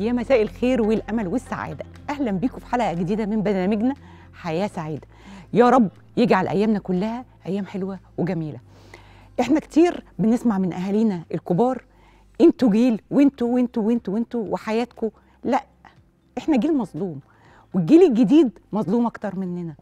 يا مساء الخير والامل والسعاده اهلا بيكم في حلقه جديده من برنامجنا حياه سعيده يا رب يجعل ايامنا كلها ايام حلوه وجميله احنا كتير بنسمع من اهالينا الكبار انتوا جيل وانتوا وانتوا وانتوا وانتوا وحياتكم لا احنا جيل مظلوم والجيل الجديد مظلوم اكتر مننا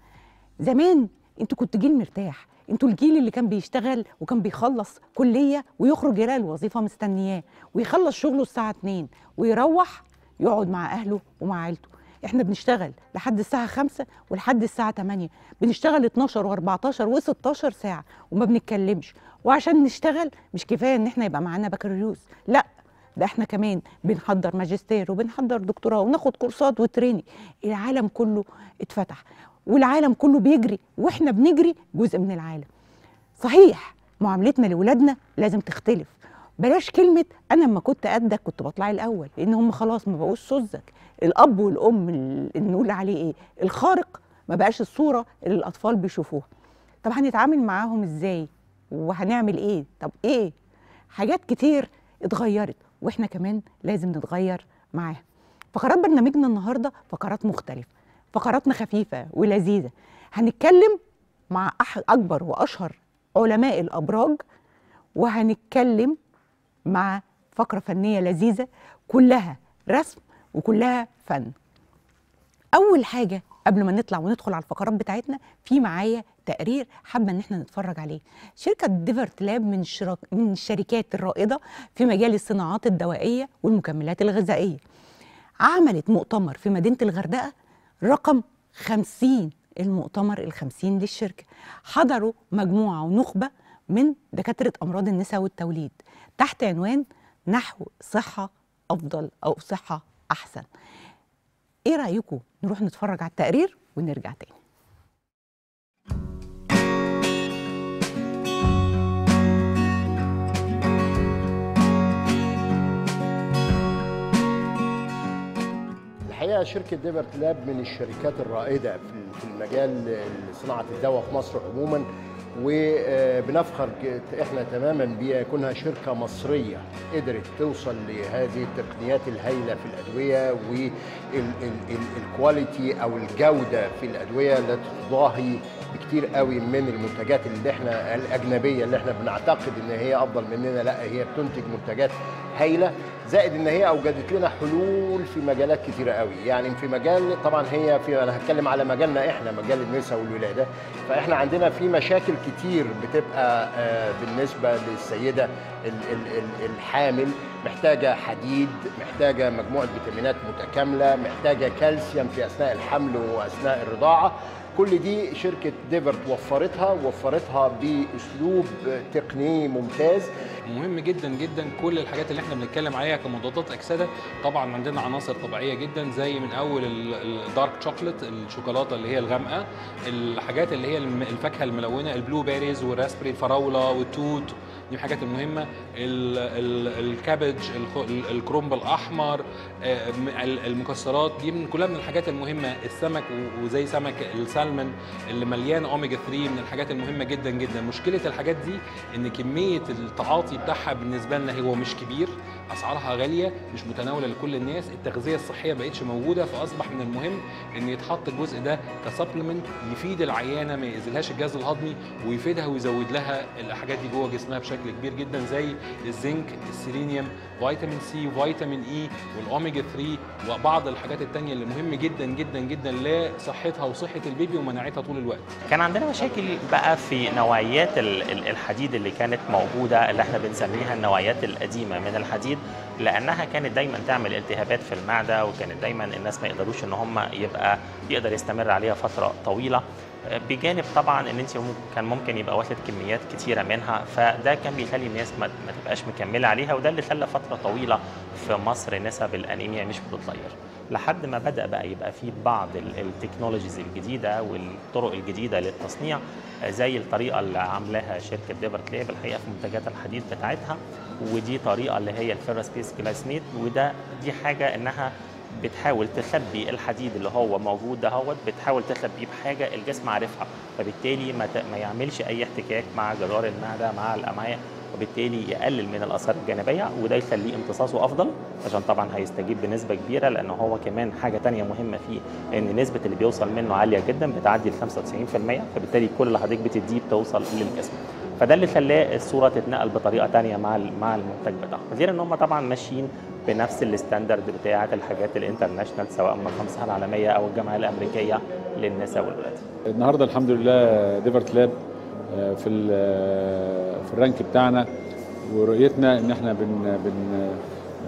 زمان انتوا كنتوا جيل مرتاح انتوا الجيل اللي كان بيشتغل وكان بيخلص كليه ويخرج يلاقي الوظيفه مستنياه ويخلص شغله الساعه 2 ويروح يقعد مع اهله ومع عيلته احنا بنشتغل لحد الساعه 5 ولحد الساعه 8 بنشتغل 12 و14 و16 ساعه وما بنتكلمش وعشان نشتغل مش كفايه ان احنا يبقى معانا بكالوريوس لا ده احنا كمان بنحضر ماجستير وبنحضر دكتوراه وناخد كورسات وتريننج العالم كله اتفتح والعالم كله بيجري واحنا بنجري جزء من العالم صحيح معاملتنا لولادنا لازم تختلف بلاش كلمة أنا لما كنت قدك كنت بطلع الأول لأن هم خلاص ما بقوش سوزك الأب والأم اللي نقول عليه إيه الخارق ما بقاش الصورة اللي الأطفال بيشوفوها طب هنتعامل معاهم إزاي وهنعمل إيه طب إيه حاجات كتير اتغيرت وإحنا كمان لازم نتغير معاها فقرات برنامجنا النهاردة فقرات مختلفة فقراتنا خفيفة ولذيذة هنتكلم مع أكبر وأشهر علماء الأبراج وهنتكلم مع فقرة فنية لذيذة كلها رسم وكلها فن أول حاجة قبل ما نطلع وندخل على الفقرات بتاعتنا في معايا تقرير حابه ان احنا نتفرج عليه شركه ديفرت لاب من شرك... من الشركات الرائده في مجال الصناعات الدوائيه والمكملات الغذائيه عملت مؤتمر في مدينه الغردقه رقم 50 المؤتمر الخمسين للشركة حضروا مجموعة ونخبة من دكاترة أمراض النساء والتوليد تحت عنوان نحو صحة أفضل أو صحة أحسن إيه رأيكم نروح نتفرج على التقرير ونرجع تاني الحقيقه شركه ديبرت لاب من الشركات الرائده في المجال صناعه الدواء في مصر عموما وبنفخر احنا تماما بكونها شركه مصريه قدرت توصل لهذه التقنيات الهائله في الادويه والكواليتي او الجوده في الادويه لا تضاهي بكتير قوي من المنتجات اللي احنا الاجنبيه اللي احنا بنعتقد ان هي افضل مننا لا هي بتنتج منتجات هائله زائد ان هي اوجدت لنا حلول في مجالات كتيره قوي يعني في مجال طبعا هي في انا هتكلم على مجالنا احنا مجال النساء والولاده فاحنا عندنا في مشاكل كتير بتبقى آه، بالنسبه للسيده الحامل محتاجه حديد محتاجه مجموعه فيتامينات متكامله محتاجه كالسيوم في اثناء الحمل واثناء الرضاعه كل دي شركة ديفرت وفرتها وفرتها بأسلوب تقني ممتاز مهم جدا جدا كل الحاجات اللي احنا بنتكلم عليها كمضادات اكسده طبعا عندنا عناصر طبيعيه جدا زي من اول الدارك شوكليت الشوكولاته اللي هي الغامقه الحاجات اللي هي الفاكهه الملونه البلو بيريز والراسبري الفراوله والتوت دي الحاجات المهمه الكابج الكرنب الاحمر آه، المكسرات دي من كلها من الحاجات المهمه السمك وزي سمك السالمون اللي مليان اوميجا 3 من الحاجات المهمه جدا جدا مشكله الحاجات دي ان كميه التعاطي بتاعها بالنسبه لنا هو مش كبير اسعارها غاليه مش متناوله لكل الناس التغذيه الصحيه ما بقتش موجوده فاصبح من المهم ان يتحط الجزء ده كسبلمنت يفيد العيانه ما يأذلهاش الجهاز الهضمي ويفيدها ويزود لها الحاجات دي جوه جسمها بشكل بشكل كبير جدا زي الزنك السيلينيوم فيتامين سي فيتامين اي والاوميجا 3 وبعض الحاجات التانية اللي مهم جدا جدا جدا لصحتها وصحه البيبي ومناعتها طول الوقت كان عندنا مشاكل بقى في نوعيات الحديد اللي كانت موجوده اللي احنا بنسميها النوعيات القديمه من الحديد لانها كانت دايما تعمل التهابات في المعده وكانت دايما الناس ما يقدروش ان هم يبقى يقدر يستمر عليها فتره طويله بجانب طبعا ان انت كان ممكن يبقى واخد كميات كتيره منها فده كان بيخلي الناس ما, تبقاش مكمله عليها وده اللي خلى فتره طويله في مصر نسب الانيميا مش بتتغير لحد ما بدا بقى يبقى في بعض التكنولوجيز الجديده والطرق الجديده للتصنيع زي الطريقه اللي عاملاها شركه ديفرت ليب الحقيقه في منتجات الحديد بتاعتها ودي طريقه اللي هي بيس كلاسميت وده دي حاجه انها بتحاول تخبي الحديد اللي هو موجود دهوت بتحاول تخبيه بحاجه الجسم عارفها فبالتالي ما, ت... ما يعملش اي احتكاك مع جدار المعده مع الامعاء وبالتالي يقلل من الاثار الجانبيه وده يخليه امتصاصه افضل عشان طبعا هيستجيب بنسبه كبيره لان هو كمان حاجه ثانيه مهمه فيه ان نسبه اللي بيوصل منه عاليه جدا بتعدي ال 95% فبالتالي كل اللي حضرتك بتديه بتوصل للجسم فده اللي خلاه الصوره تتنقل بطريقه ثانيه مع مع المنتج بتاعهم غير ان هم طبعا ماشيين بنفس الستاندرد بتاعه الحاجات الانترناشونال سواء من الخمسه العالميه او الجامعه الامريكيه للنساء والولاد. النهارده الحمد لله ديفرت لاب آه، في آه، في الرانك بتاعنا ورؤيتنا ان احنا بن بن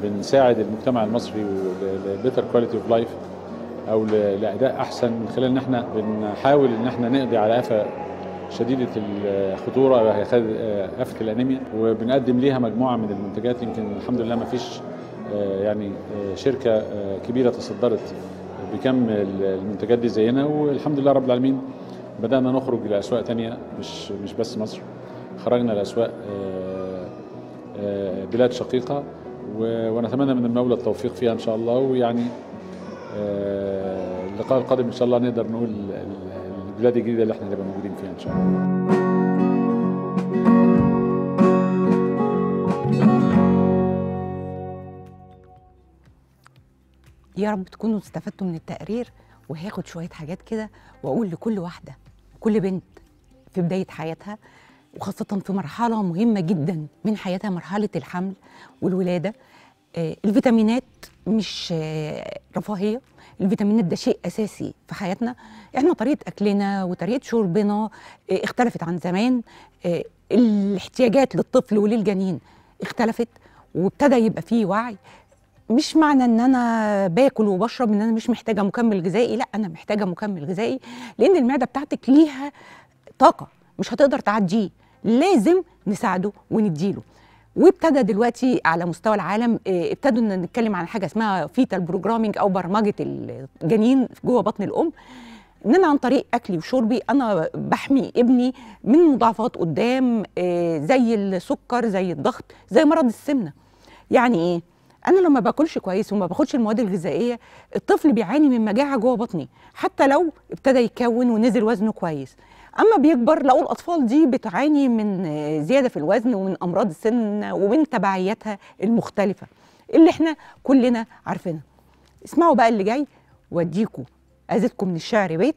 بنساعد المجتمع المصري لبيتر كواليتي اوف لايف او لاداء احسن من خلال ان احنا بنحاول ان احنا نقضي على افه شديده الخطوره وهي افه آه، الانيميا وبنقدم ليها مجموعه من المنتجات يمكن الحمد لله ما فيش آه، يعني آه، شركه آه، كبيره تصدرت بكم المنتجات دي زينا والحمد لله رب العالمين بدانا نخرج لاسواق تانية مش مش بس مصر خرجنا لاسواق بلاد شقيقه ونتمنى من المولى التوفيق فيها ان شاء الله ويعني اللقاء القادم ان شاء الله نقدر نقول البلاد الجديده اللي احنا هنبقى موجودين فيها ان شاء الله يا رب تكونوا استفدتوا من التقرير وهاخد شويه حاجات كده واقول لكل واحده كل بنت في بدايه حياتها وخاصه في مرحله مهمه جدا من حياتها مرحله الحمل والولاده آه، الفيتامينات مش آه، رفاهيه الفيتامينات ده شيء اساسي في حياتنا احنا طريقه اكلنا وطريقه شربنا آه، اختلفت عن زمان الاحتياجات للطفل وللجنين اختلفت وابتدى يبقى فيه وعي مش معنى ان انا باكل وبشرب ان انا مش محتاجه مكمل غذائي لا انا محتاجه مكمل غذائي لان المعده بتاعتك ليها طاقه مش هتقدر تعديه لازم نساعده ونديله وابتدى دلوقتي على مستوى العالم آه، ابتدوا ان نتكلم عن حاجه اسمها فيتال بروجرامينج او برمجه الجنين جوه بطن الام ان انا عن طريق اكلي وشربي انا بحمي ابني من مضاعفات قدام آه، زي السكر زي الضغط زي مرض السمنه يعني ايه انا لما باكلش كويس وما باخدش المواد الغذائيه الطفل بيعاني من مجاعه جوه بطني حتى لو ابتدى يتكون ونزل وزنه كويس اما بيكبر لقوا الاطفال دي بتعاني من زياده في الوزن ومن امراض السن ومن تبعياتها المختلفه اللي احنا كلنا عارفينها اسمعوا بقى اللي جاي واديكوا اذيتكم من الشعر بيت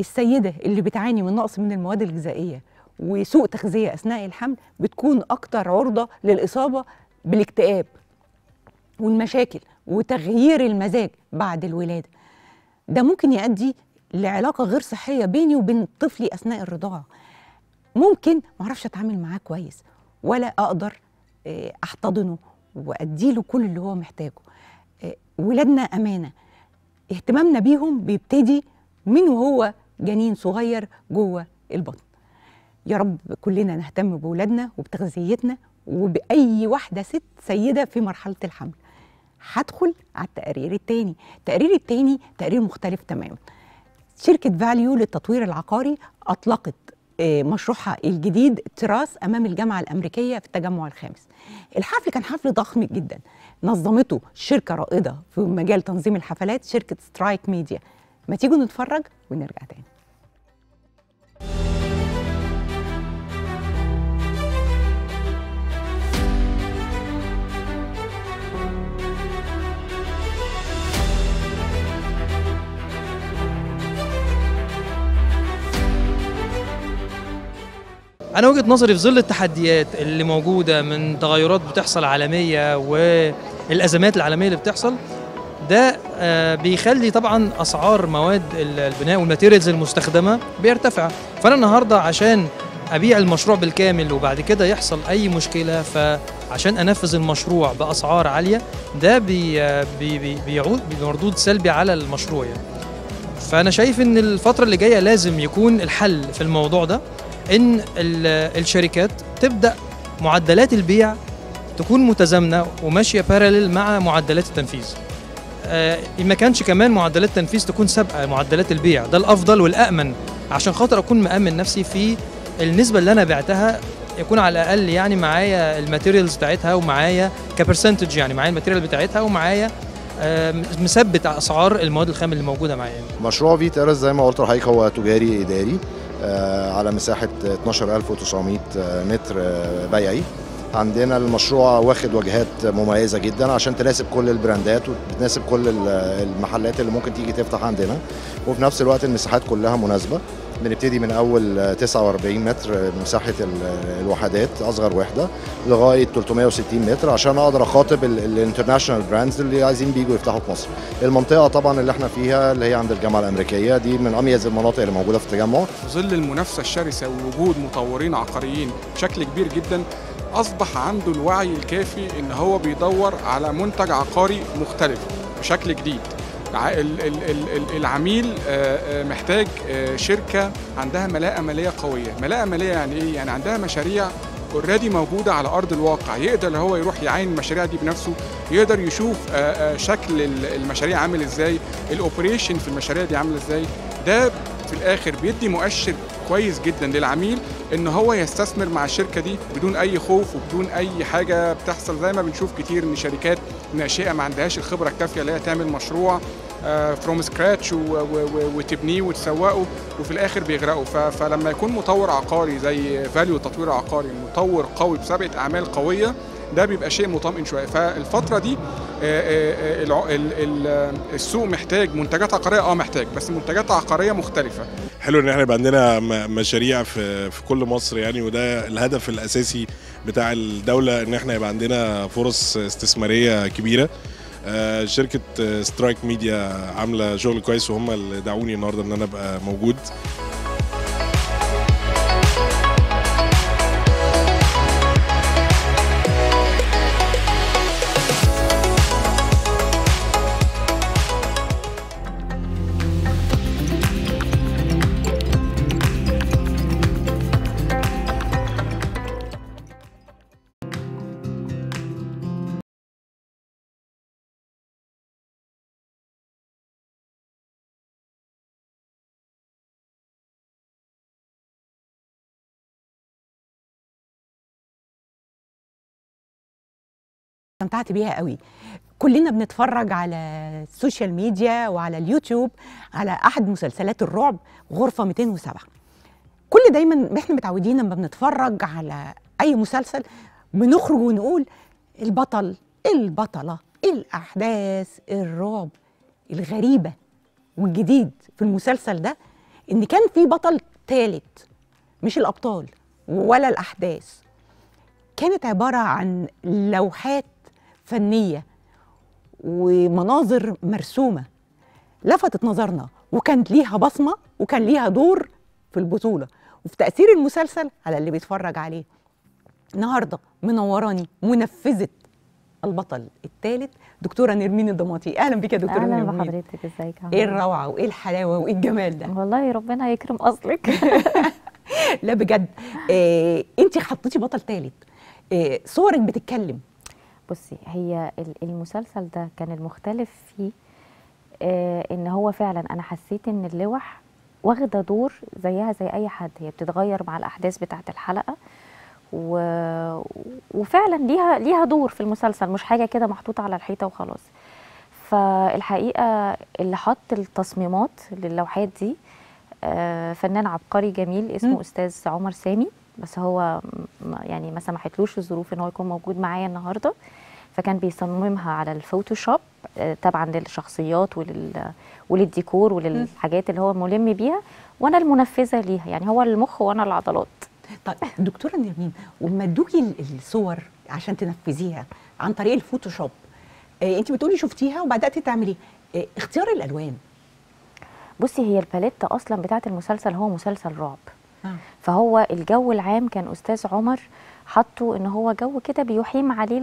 السيده اللي بتعاني من نقص من المواد الغذائيه وسوء تغذيه اثناء الحمل بتكون اكتر عرضه للاصابه بالاكتئاب والمشاكل وتغيير المزاج بعد الولاده ده ممكن يؤدي لعلاقه غير صحيه بيني وبين طفلي اثناء الرضاعه ممكن ما اعرفش اتعامل معاه كويس ولا اقدر آه، احتضنه واديله كل اللي هو محتاجه آه، ولادنا امانه اهتمامنا بيهم بيبتدي من وهو جنين صغير جوه البطن يا رب كلنا نهتم بولادنا وبتغذيتنا وبأي واحدة ست سيدة في مرحلة الحمل هدخل على التقرير التاني التقرير التاني تقرير مختلف تماما شركة فاليو للتطوير العقاري أطلقت آه، مشروعها الجديد تراس أمام الجامعة الأمريكية في التجمع الخامس الحفل كان حفل ضخم جدا نظمته شركة رائدة في مجال تنظيم الحفلات شركة سترايك ميديا ما تيجوا نتفرج ونرجع تاني انا وجهه نظري في ظل التحديات اللي موجوده من تغيرات بتحصل عالميه والازمات العالميه اللي بتحصل ده آه، بيخلي طبعا اسعار مواد البناء والماتيريالز المستخدمه بيرتفع فانا النهارده عشان ابيع المشروع بالكامل وبعد كده يحصل اي مشكله فعشان انفذ المشروع باسعار عاليه ده بي آه، بي بيعود بمردود سلبي على المشروع يعني. فانا شايف ان الفتره اللي جايه لازم يكون الحل في الموضوع ده ان الشركات تبدا معدلات البيع تكون متزامنه وماشيه بارلل مع معدلات التنفيذ آه، ما كانش كمان معدلات التنفيذ تكون سابقه معدلات البيع ده الافضل والامن عشان خاطر اكون مامن نفسي في النسبه اللي انا بعتها يكون على الاقل يعني معايا الماتيريالز بتاعتها ومعايا كبرسنتج يعني معايا الماتيريال بتاعتها ومعايا آه، مثبت اسعار المواد الخام اللي موجوده معايا مشروع فيت زي ما قلت لحضرتك هو تجاري اداري آه، على مساحة 12900 متر آه، بيعي عندنا المشروع واخد وجهات مميزة جدا عشان تناسب كل البراندات وتناسب كل المحلات اللي ممكن تيجي تفتح عندنا وفي نفس الوقت المساحات كلها مناسبة بنبتدي من اول 49 متر مساحه الوحدات اصغر وحده لغايه 360 متر عشان اقدر اخاطب الانترناشونال براندز اللي عايزين بييجوا يفتحوا في مصر. المنطقه طبعا اللي احنا فيها اللي هي عند الجامعه الامريكيه دي من اميز المناطق اللي موجوده في التجمع. ظل المنافسه الشرسه ووجود مطورين عقاريين بشكل كبير جدا اصبح عنده الوعي الكافي ان هو بيدور على منتج عقاري مختلف بشكل جديد. العميل آه، آه، محتاج آه، شركه عندها ملاءه ماليه قويه ملاءه ماليه يعني ايه يعني عندها مشاريع اوريدي موجوده على ارض الواقع يقدر هو يروح يعين المشاريع دي بنفسه يقدر يشوف شكل المشاريع عامل ازاي الاوبريشن في المشاريع دي عامل ازاي ده في الاخر بيدي مؤشر كويس جدا للعميل ان هو يستثمر مع الشركه دي بدون اي خوف وبدون اي حاجه بتحصل زي ما بنشوف كتير ان شركات ناشئه ما عندهاش الخبره الكافيه اللي هي تعمل مشروع فروم آه، سكراتش وتبنيه وتسوقه وفي الاخر بيغرقوا فلما يكون مطور عقاري زي فاليو تطوير عقاري مطور قوي بسبعه اعمال قويه ده بيبقى شيء مطمئن شويه فالفتره دي آه، آه، آه، السوق محتاج منتجات عقاريه اه محتاج بس منتجات عقاريه مختلفه حلو ان احنا يبقى عندنا مشاريع في في كل مصر يعني وده الهدف الاساسي بتاع الدوله ان احنا يبقى عندنا فرص استثماريه كبيره شركه سترايك ميديا عامله شغل كويس وهم اللي دعوني النهارده ان انا ابقى موجود استمتعت بيها قوي كلنا بنتفرج على السوشيال ميديا وعلى اليوتيوب على احد مسلسلات الرعب غرفه 207 كل دايما احنا متعودين لما بنتفرج على اي مسلسل بنخرج ونقول البطل البطله الاحداث الرعب الغريبه والجديد في المسلسل ده ان كان في بطل ثالث مش الابطال ولا الاحداث كانت عباره عن لوحات فنيه ومناظر مرسومه لفتت نظرنا وكان ليها بصمه وكان ليها دور في البطوله وفي تاثير المسلسل على اللي بيتفرج عليه النهارده منوراني منفذه البطل الثالث دكتوره نرمين الضماطي اهلا بيك يا دكتوره نرمين اهلا بحضرتك ازيك ايه الروعه وايه الحلاوه وايه الجمال ده والله ربنا يكرم اصلك لا بجد إيه انت حطيتي بطل ثالث إيه صورك بتتكلم بصي هي المسلسل ده كان المختلف فيه آه ان هو فعلا انا حسيت ان اللوح واخده دور زيها زي اي حد هي بتتغير مع الاحداث بتاعه الحلقه و... وفعلا ليها ليها دور في المسلسل مش حاجه كده محطوطه على الحيطه وخلاص فالحقيقه اللي حط التصميمات للوحات دي آه فنان عبقري جميل اسمه م. استاذ عمر سامي بس هو يعني ما سمحتلوش الظروف ان هو يكون موجود معايا النهارده فكان بيصممها على الفوتوشوب آه، طبعا للشخصيات ولل وللديكور وللحاجات اللي هو ملم بيها وانا المنفذه ليها يعني هو المخ وانا العضلات طيب دكتوره نرمين وما ادوكي الصور عشان تنفذيها عن طريق الفوتوشوب إيه انت بتقولي شفتيها وبداتي تعملي إيه اختيار الالوان بصي هي الباليت اصلا بتاعه المسلسل هو مسلسل رعب آه. فهو الجو العام كان استاذ عمر حطه ان هو جو كده بيحيم عليه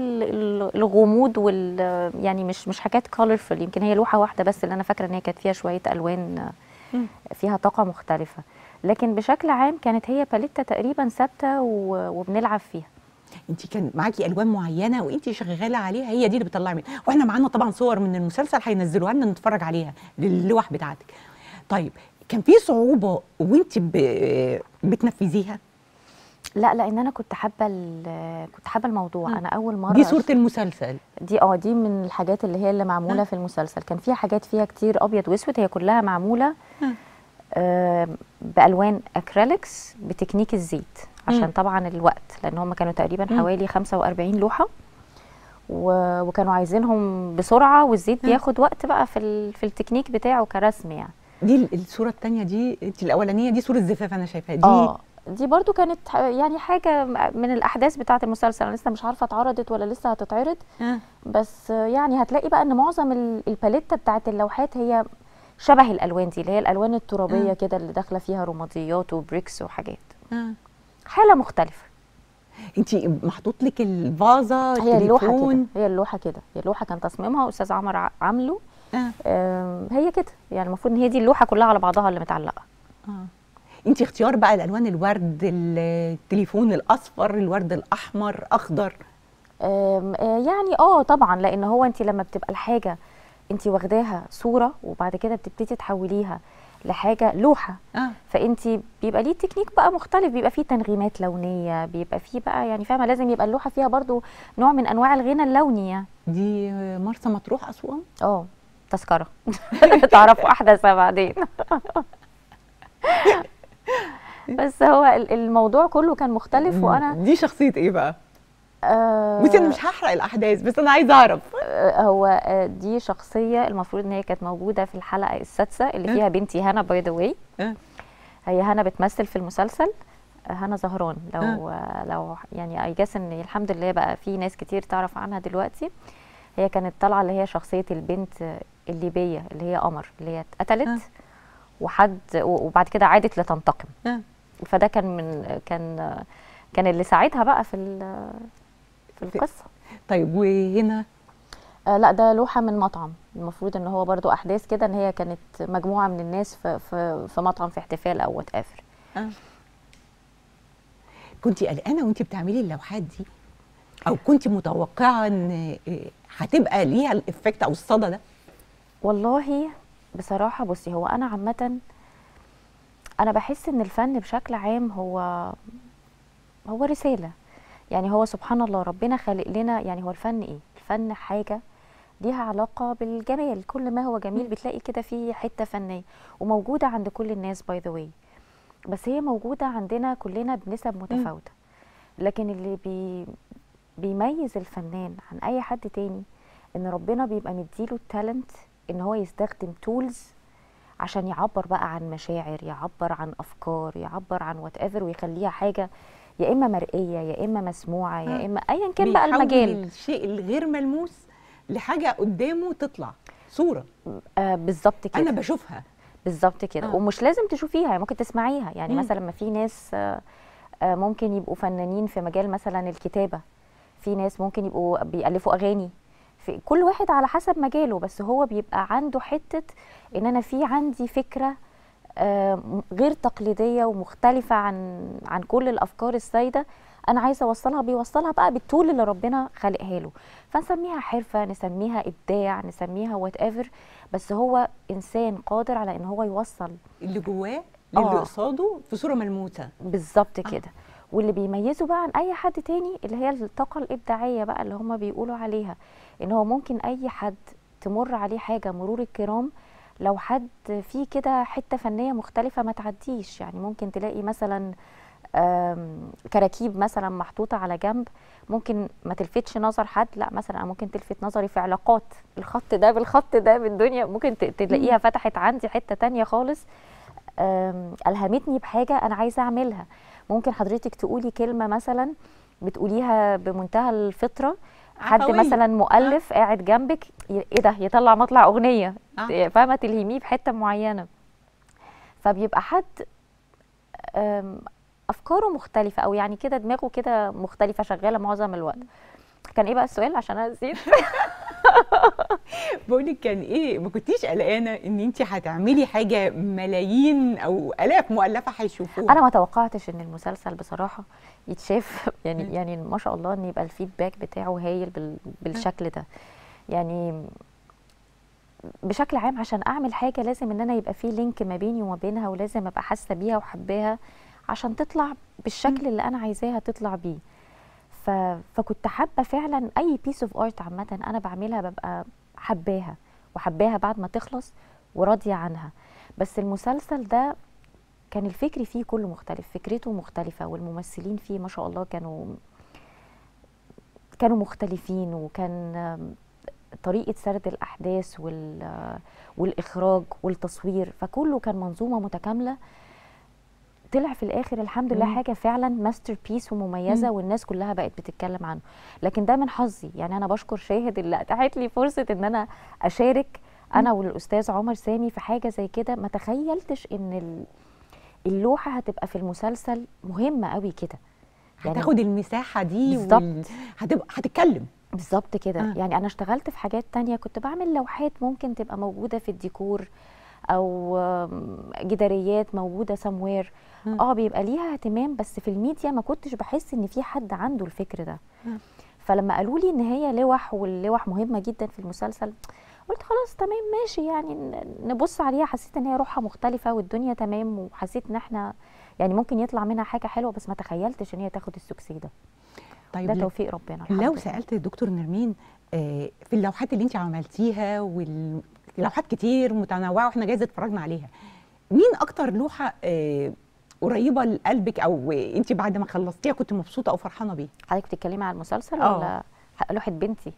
الغموض وال يعني مش مش حاجات كولرفل يمكن هي لوحه واحده بس اللي انا فاكره ان هي كانت فيها شويه الوان فيها طاقه مختلفه لكن بشكل عام كانت هي باليتا تقريبا ثابته وبنلعب فيها انت كان معاكي الوان معينه وانت شغاله عليها هي دي اللي بتطلعي منها واحنا معانا طبعا صور من المسلسل هينزلوها لنا نتفرج عليها للوح بتاعتك طيب كان في صعوبه وانت بتنفذيها لا لان انا كنت حابه كنت حابه الموضوع م. انا اول مره دي صوره المسلسل دي اه دي من الحاجات اللي هي اللي معموله م. في المسلسل كان فيها حاجات فيها كتير ابيض واسود هي كلها معموله آه بالوان اكريليكس بتكنيك الزيت عشان م. طبعا الوقت لان هم كانوا تقريبا حوالي 45 لوحه و... وكانوا عايزينهم بسرعه والزيت بياخد وقت بقى في ال... في التكنيك بتاعه كرسم يعني دي الصوره الثانيه دي انت الاولانيه دي صوره زفاف انا شايفاها دي آه. دي برضو كانت يعني حاجه من الاحداث بتاعه المسلسل انا لسه مش عارفه اتعرضت ولا لسه هتتعرض آه. بس يعني هتلاقي بقى ان معظم الباليت بتاعه اللوحات هي شبه الالوان دي اللي هي الالوان الترابيه آه. كده اللي داخله فيها رماديات وبريكس وحاجات آه. حاله مختلفه انت محطوط لك الفازه هي اللوحه كده هي اللوحه كده هي اللوحه كان تصميمها استاذ عمر عامله آه، هي كده يعني المفروض ان هي دي اللوحه كلها على بعضها اللي متعلقه آه. انت اختيار بقى الالوان الورد التليفون الاصفر الورد الاحمر اخضر آه، يعني اه طبعا لان هو انت لما بتبقى الحاجه انت واخداها صوره وبعد كده بتبتدي تحوليها لحاجه لوحه آه. فانت بيبقى ليه تكنيك بقى مختلف بيبقى فيه تنغيمات لونيه بيبقى فيه بقى يعني فاهمه لازم يبقى اللوحه فيها برضو نوع من انواع الغنى اللوني يعني دي مرسى مطروح اسوان اه تذكره تعرفوا احدث بعدين بس هو الموضوع كله كان مختلف وانا دي شخصيه ايه بقى آه بصي انا مش هحرق الاحداث بس انا عايزه اعرف آه، هو آه، دي شخصيه المفروض ان هي كانت موجوده في الحلقه السادسه اللي آه. فيها بنتي هنا باي ذا واي هي هنا بتمثل في المسلسل هنا زهران لو آه. لو يعني اي جاس ان الحمد لله بقى في ناس كتير تعرف عنها دلوقتي هي كانت طالعه اللي هي شخصيه البنت الليبيه اللي هي قمر اللي هي اتقتلت آه. وحد وبعد كده عادت لتنتقم آه. فده كان من كان كان اللي ساعدها بقى في في القصه طيب وهنا آه لا ده لوحه من مطعم المفروض ان هو برضو احداث كده ان هي كانت مجموعه من الناس في في, في مطعم في احتفال او وات ايفر آه. كنت قلقانه وانت بتعملي اللوحات دي او كنت متوقعه ان آه، هتبقى ليها الافكت او الصدى ده والله بصراحه بصي هو انا عامه انا بحس ان الفن بشكل عام هو هو رساله يعني هو سبحان الله ربنا خالق لنا يعني هو الفن ايه الفن حاجه ليها علاقة بالجمال كل ما هو جميل بتلاقي كده فيه حتة فنية وموجودة عند كل الناس باي ذا واي بس هي موجودة عندنا كلنا بنسب متفاوتة لكن اللي بي بيميز الفنان عن أي حد تاني إن ربنا بيبقى مديله التالنت ان هو يستخدم تولز عشان يعبر بقى عن مشاعر يعبر عن افكار يعبر عن وات ايفر ويخليها حاجه يا اما مرئيه يا اما مسموعه يا آه. اما ايا كان بقى المجال الشيء الغير ملموس لحاجه قدامه تطلع صوره آه بالظبط كده انا بشوفها بالظبط كده آه. ومش لازم تشوفيها يعني ممكن تسمعيها يعني مم. مثلا ما في ناس آه،, آه ممكن يبقوا فنانين في مجال مثلا الكتابه في ناس ممكن يبقوا بيالفوا اغاني في كل واحد على حسب مجاله بس هو بيبقى عنده حته ان انا في عندي فكره آه، غير تقليديه ومختلفه عن عن كل الافكار السائده انا عايزه اوصلها بيوصلها بقى بالطول اللي ربنا خلقها له فنسميها حرفه نسميها ابداع نسميها وات ايفر بس هو انسان قادر على ان هو يوصل اللي جواه آه. للي قصاده في صوره ملموسه بالظبط آه. كده آه. واللي بيميزه بقى عن اي حد تاني اللي هي الطاقه الابداعيه بقى اللي هم بيقولوا عليها ان هو ممكن اي حد تمر عليه حاجه مرور الكرام لو حد فيه كده حته فنيه مختلفه ما تعديش يعني ممكن تلاقي مثلا كراكيب مثلا محطوطه على جنب ممكن ما تلفتش نظر حد لا مثلا أنا ممكن تلفت نظري في علاقات الخط ده بالخط ده بالدنيا ممكن تلاقيها فتحت عندي حته تانية خالص الهمتني بحاجه انا عايزه اعملها ممكن حضرتك تقولي كلمه مثلا بتقوليها بمنتهى الفطره آه، حد عفوية. مثلا مؤلف آه. قاعد جنبك ايه ده يطلع مطلع اغنيه آه. إيه، فاهمه تلهميه في حته معينه فبيبقى حد افكاره مختلفه او يعني كده دماغه كده مختلفه شغاله معظم الوقت كان ايه بقى السؤال عشان انا نسيت بقول لك كان ايه ما كنتيش قلقانه ان انت هتعملي حاجه ملايين او الاف مؤلفه هيشوفوها انا ما توقعتش ان المسلسل بصراحه يتشاف يعني م. يعني ما شاء الله ان يبقى الفيدباك بتاعه هايل بالشكل ده يعني بشكل عام عشان اعمل حاجه لازم ان انا يبقى في لينك ما بيني وما بينها ولازم ابقى حاسه بيها وحباها عشان تطلع بالشكل م. اللي انا عايزاها تطلع بيه فكنت حابه فعلا اي بيس اوف ارت عامه انا بعملها ببقى حباها وحباها بعد ما تخلص وراضيه عنها بس المسلسل ده كان الفكر فيه كله مختلف فكرته مختلفه والممثلين فيه ما شاء الله كانوا كانوا مختلفين وكان طريقه سرد الاحداث وال... والاخراج والتصوير فكله كان منظومه متكامله طلع في الاخر الحمد لله حاجه فعلا ماستر بيس ومميزه مم. والناس كلها بقت بتتكلم عنه لكن ده من حظي يعني انا بشكر شاهد اللي اتاحت لي فرصه ان انا اشارك انا والاستاذ عمر سامي في حاجه زي كده ما تخيلتش ان اللوحه هتبقى في المسلسل مهمه قوي كده يعني هتاخد المساحه دي بالظبط وال... هتبقى هتتكلم بالظبط كده آه. يعني انا اشتغلت في حاجات تانية كنت بعمل لوحات ممكن تبقى موجوده في الديكور او جداريات موجوده سموير اه بيبقى ليها اهتمام بس في الميديا ما كنتش بحس ان في حد عنده الفكر ده فلما قالوا لي ان هي لوح واللوح مهمه جدا في المسلسل قلت خلاص تمام ماشي يعني نبص عليها حسيت ان هي روحها مختلفه والدنيا تمام وحسيت ان احنا يعني ممكن يطلع منها حاجه حلوه بس ما تخيلتش ان هي تاخد السكسي ده طيب ده توفيق ربنا لو سالت الدكتور نرمين آه، في اللوحات اللي انت عملتيها وال... لوحات كتير متنوعه واحنا جايز اتفرجنا عليها مين اكتر لوحه آه، قريبه لقلبك او انت بعد ما خلصتيها كنت مبسوطه او فرحانه بيه حضرتك بتتكلمي على المسلسل أوه. ولا لوحه بنتي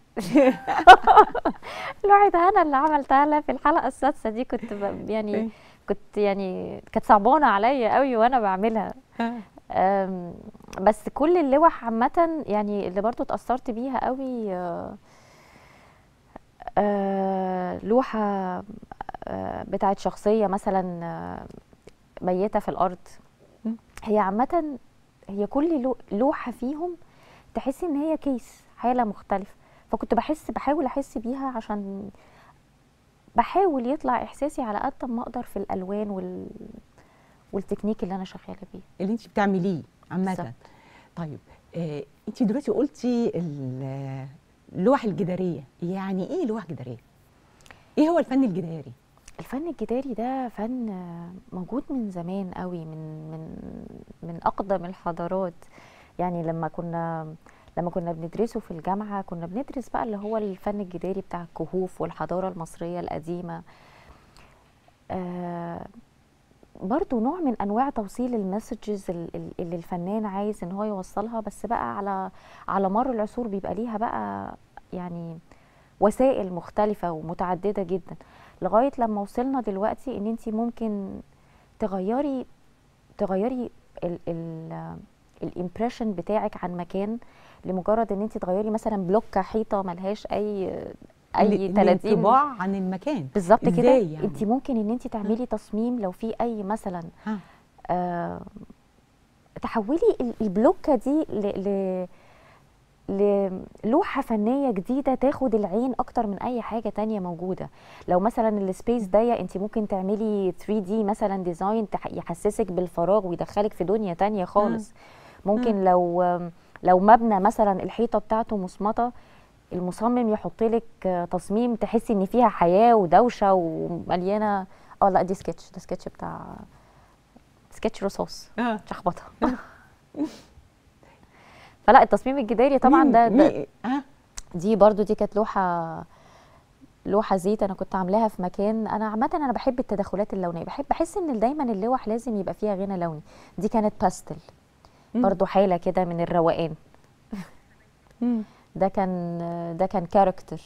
لوحه هنا اللي عملتها لها في الحلقه السادسه دي كنت يعني إيه. كنت يعني كانت صعبانه عليا قوي وانا بعملها آه. بس كل اللوح عامه يعني اللي برضو اتاثرت بيها قوي آه، آه، لوحه آه، بتاعت شخصيه مثلا آه، ميته في الارض هي عامه هي كل لوحه فيهم تحسي ان هي كيس حاله مختلفه فكنت بحس بحاول احس بيها عشان بحاول يطلع احساسي على قد ما اقدر في الالوان وال... والتكنيك اللي انا شغاله بيه اللي انت بتعمليه عامه طيب آه، انت دلوقتي قلتي اللوح الجداريه يعني ايه لوح جداريه ايه هو الفن الجداري الفن الجداري ده فن موجود من زمان قوي من من من اقدم الحضارات يعني لما كنا لما كنا بندرسه في الجامعه كنا بندرس بقى اللي هو الفن الجداري بتاع الكهوف والحضاره المصريه القديمه آه برضو نوع من انواع توصيل المسجز اللي الفنان عايز ان هو يوصلها بس بقى على على مر العصور بيبقى ليها بقى يعني وسائل مختلفه ومتعدده جدا لغايه لما وصلنا دلوقتي ان انت ممكن تغيري تغيري ال ال الامبريشن بتاعك عن مكان لمجرد ان انت تغيري مثلا بلوكه حيطه ملهاش اي اي 30 انطباع عن المكان بالظبط كده يعني؟ انت ممكن ان انت تعملي ها. آه. تصميم لو في اي مثلا ها. آه. آه تحولي البلوكه دي ل, ل للوحة فنية جديدة تاخد العين أكتر من أي حاجة تانية موجودة لو مثلا السبيس ضيق أنت ممكن تعملي 3 دي مثلا ديزاين يحسسك بالفراغ ويدخلك في دنيا تانية خالص ممكن لو لو مبنى مثلا الحيطة بتاعته مصمتة المصمم يحط لك تصميم تحسي ان فيها حياه ودوشه ومليانه اه لا دي سكتش ده سكتش بتاع سكتش رصاص تخبطها آه. فلا التصميم الجداري طبعا ده, ده آه. دي برضو دي كانت لوحه لوحه زيت انا كنت عاملاها في مكان انا عامه انا بحب التدخلات اللونيه بحب بحس ان دايما اللوح لازم يبقى فيها غنى لوني دي كانت باستل برضو حاله كده من الروقان ده كان ده كان كاركتر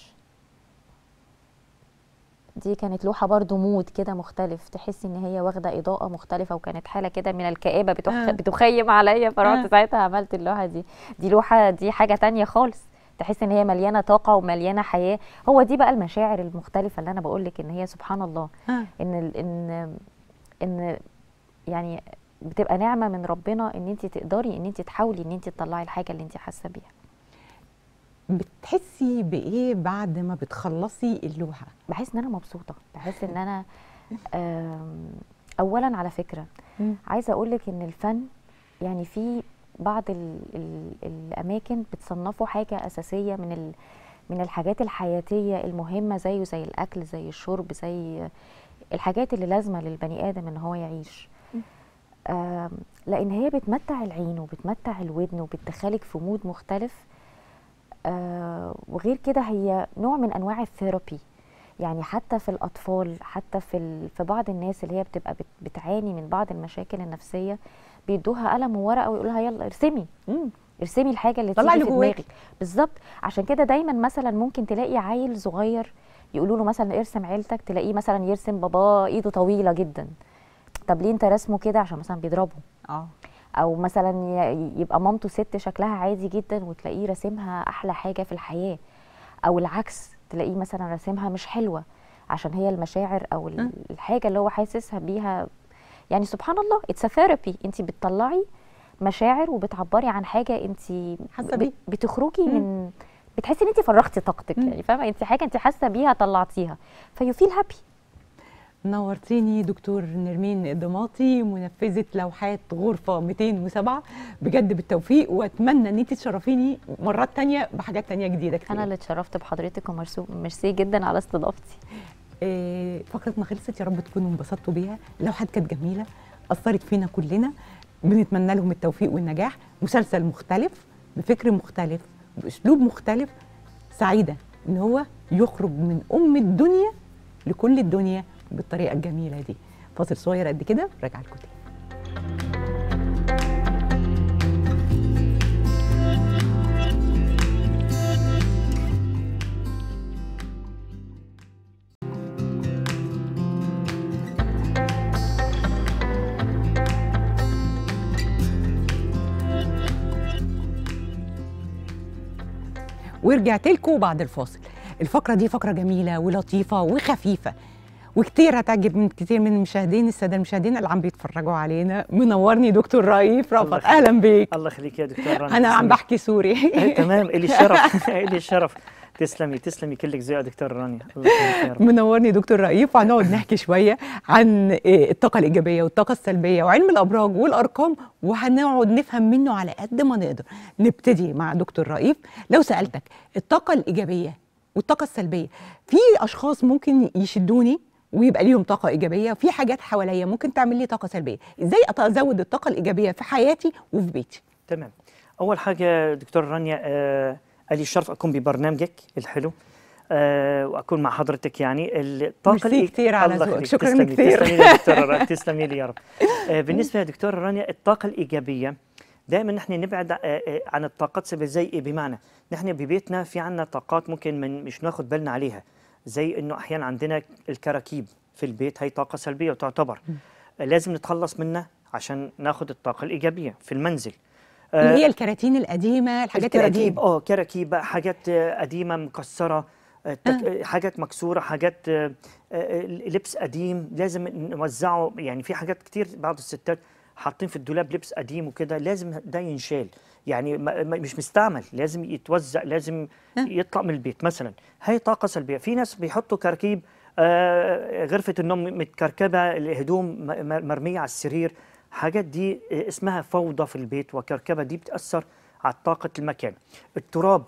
دي كانت لوحه برضو مود كده مختلف تحسي ان هي واخده اضاءه مختلفه وكانت حاله كده من الكآبه بتخ... آه. بتخيم عليا فرحت آه. ساعتها عملت اللوحه دي دي لوحه دي حاجه تانية خالص تحس ان هي مليانه طاقه ومليانه حياه هو دي بقى المشاعر المختلفه اللي انا بقول لك ان هي سبحان الله آه. ان ال... ان ان يعني بتبقى نعمه من ربنا ان انت تقدري ان انت تحاولي ان انت تطلعي الحاجه اللي انت حاسه بيها بتحسي بايه بعد ما بتخلصي اللوحه بحس ان انا مبسوطه بحس ان انا اولا على فكره عايزه اقول لك ان الفن يعني في بعض الـ الـ الاماكن بتصنفه حاجه اساسيه من من الحاجات الحياتيه المهمه زيه زي الاكل زي الشرب زي الحاجات اللي لازمه للبني ادم ان هو يعيش لان هي بتمتع العين وبتمتع الودن وبتدخلك في مود مختلف آه، وغير كده هي نوع من انواع الثيرابي يعني حتى في الاطفال حتى في في بعض الناس اللي هي بتبقى بتعاني من بعض المشاكل النفسيه بيدوها قلم وورقه ويقولوا لها يلا ارسمي ارسمي الحاجه اللي تيجي في دماغك بالظبط عشان كده دايما مثلا ممكن تلاقي عيل صغير يقولوا له مثلا ارسم عيلتك تلاقيه مثلا يرسم باباه ايده طويله جدا طب ليه انت رسمه كده عشان مثلا بيضربه اه او مثلا يبقى مامته ست شكلها عادي جدا وتلاقيه راسمها احلى حاجه في الحياه او العكس تلاقيه مثلا راسمها مش حلوه عشان هي المشاعر او الحاجه اللي هو حاسسها بيها يعني سبحان الله اتس ثيرابي انت بتطلعي مشاعر وبتعبري عن حاجه انت بتخرجي من بتحسي ان انت فرغتي طاقتك يعني فاهمه انت حاجه انت حاسه بيها طلعتيها فيو فيل هابي نورتيني دكتور نرمين الضماطي منفذه لوحات غرفه 207 بجد بالتوفيق واتمنى ان انت تشرفيني مرات تانية بحاجات تانية جديده كتير انا اللي اتشرفت بحضرتك ومرسي جدا على استضافتي آه، فقرة فقرتنا خلصت يا رب تكونوا انبسطتوا بيها لوحات كانت جميله اثرت فينا كلنا بنتمنى لهم التوفيق والنجاح مسلسل مختلف بفكر مختلف باسلوب مختلف سعيده ان هو يخرج من ام الدنيا لكل الدنيا بالطريقه الجميله دي فاصل صغير قد كده راجع لكم تاني ورجعت لكم بعد الفاصل الفقره دي فقره جميله ولطيفه وخفيفه وكتير هتعجب من كتير من المشاهدين الساده المشاهدين اللي عم بيتفرجوا علينا منورني دكتور رايف رفض اهلا بيك الله يخليك يا دكتور رنا انا عم بحكي سوري إيه، تمام الي الشرف الي الشرف تسلمي تسلمي كلك زي دكتور رانيا منورني دكتور رئيف وهنقعد نحكي شويه عن إيه، الطاقه الايجابيه والطاقه السلبيه وعلم الابراج والارقام وهنقعد نفهم منه على قد ما نقدر نبتدي مع دكتور رئيف لو سالتك الطاقه الايجابيه والطاقه السلبيه في اشخاص ممكن يشدوني ويبقى ليهم طاقه ايجابيه وفي حاجات حواليا ممكن تعمل لي طاقه سلبيه ازاي ازود الطاقه الايجابيه في حياتي وفي بيتي تمام اول حاجه دكتور رانيا آه لي الشرف اكون ببرنامجك الحلو أه واكون مع حضرتك يعني الطاقه اللي كتير على ذوقك شكرا كتير تسلمي لي دكتوره تسلمي لي يا رب أه بالنسبه يا دكتوره رانيا الطاقه الايجابيه دائما نحن نبعد آه، آه، عن الطاقات زي ايه بمعنى نحن ببيتنا في عندنا طاقات ممكن من مش ناخد بالنا عليها زي انه احيانا عندنا الكراكيب في البيت هي طاقه سلبيه وتعتبر لازم نتخلص منها عشان ناخد الطاقه الايجابيه في المنزل اللي هي آه، الكراتين القديمه الحاجات الكراكيب القديمه اه كراكيب حاجات قديمه مكسره آه، آه. حاجات مكسوره حاجات لبس قديم لازم نوزعه يعني في حاجات كتير بعض الستات حاطين في الدولاب لبس قديم وكده لازم ده ينشال يعني مش مستعمل لازم يتوزع لازم يطلع من البيت مثلا هي طاقه سلبيه في ناس بيحطوا كركيب آه، غرفه النوم متكركبه الهدوم مرميه على السرير حاجات دي آه، اسمها فوضى في البيت وكركبه دي بتاثر على طاقه المكان التراب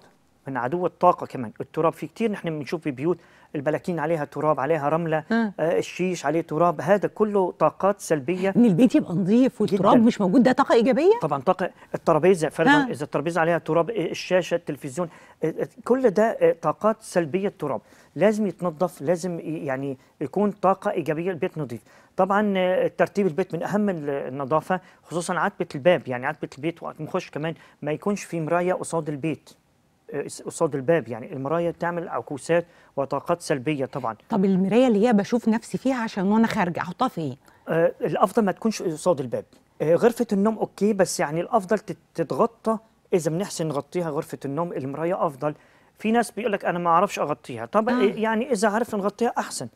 من عدو الطاقه كمان التراب في كتير نحن بنشوف في بيوت البلاكين عليها تراب عليها رمله آه. الشيش عليه تراب هذا كله طاقات سلبيه ان البيت يبقى نظيف والتراب مش موجود ده طاقه ايجابيه طبعا طاقه الترابيزه فرضا اذا الترابيزه عليها تراب آه، الشاشه التلفزيون آه، آه، كل ده طاقات سلبيه التراب لازم يتنظف لازم يعني يكون طاقه ايجابيه البيت نظيف طبعا ترتيب البيت من اهم النظافه خصوصا عتبه الباب يعني عتبه البيت وقت نخش كمان ما يكونش في مرايه قصاد البيت قصاد الباب يعني المرايه تعمل عكوسات وطاقات سلبيه طبعا طب المرايه اللي هي بشوف نفسي فيها عشان وانا خارجه احطها في ايه الافضل ما تكونش قصاد الباب آه، غرفه النوم اوكي بس يعني الافضل تتغطى اذا بنحسن نغطيها غرفه النوم المرايه افضل في ناس بيقول لك انا ما اعرفش اغطيها طب آه. آه. يعني اذا عرفنا نغطيها احسن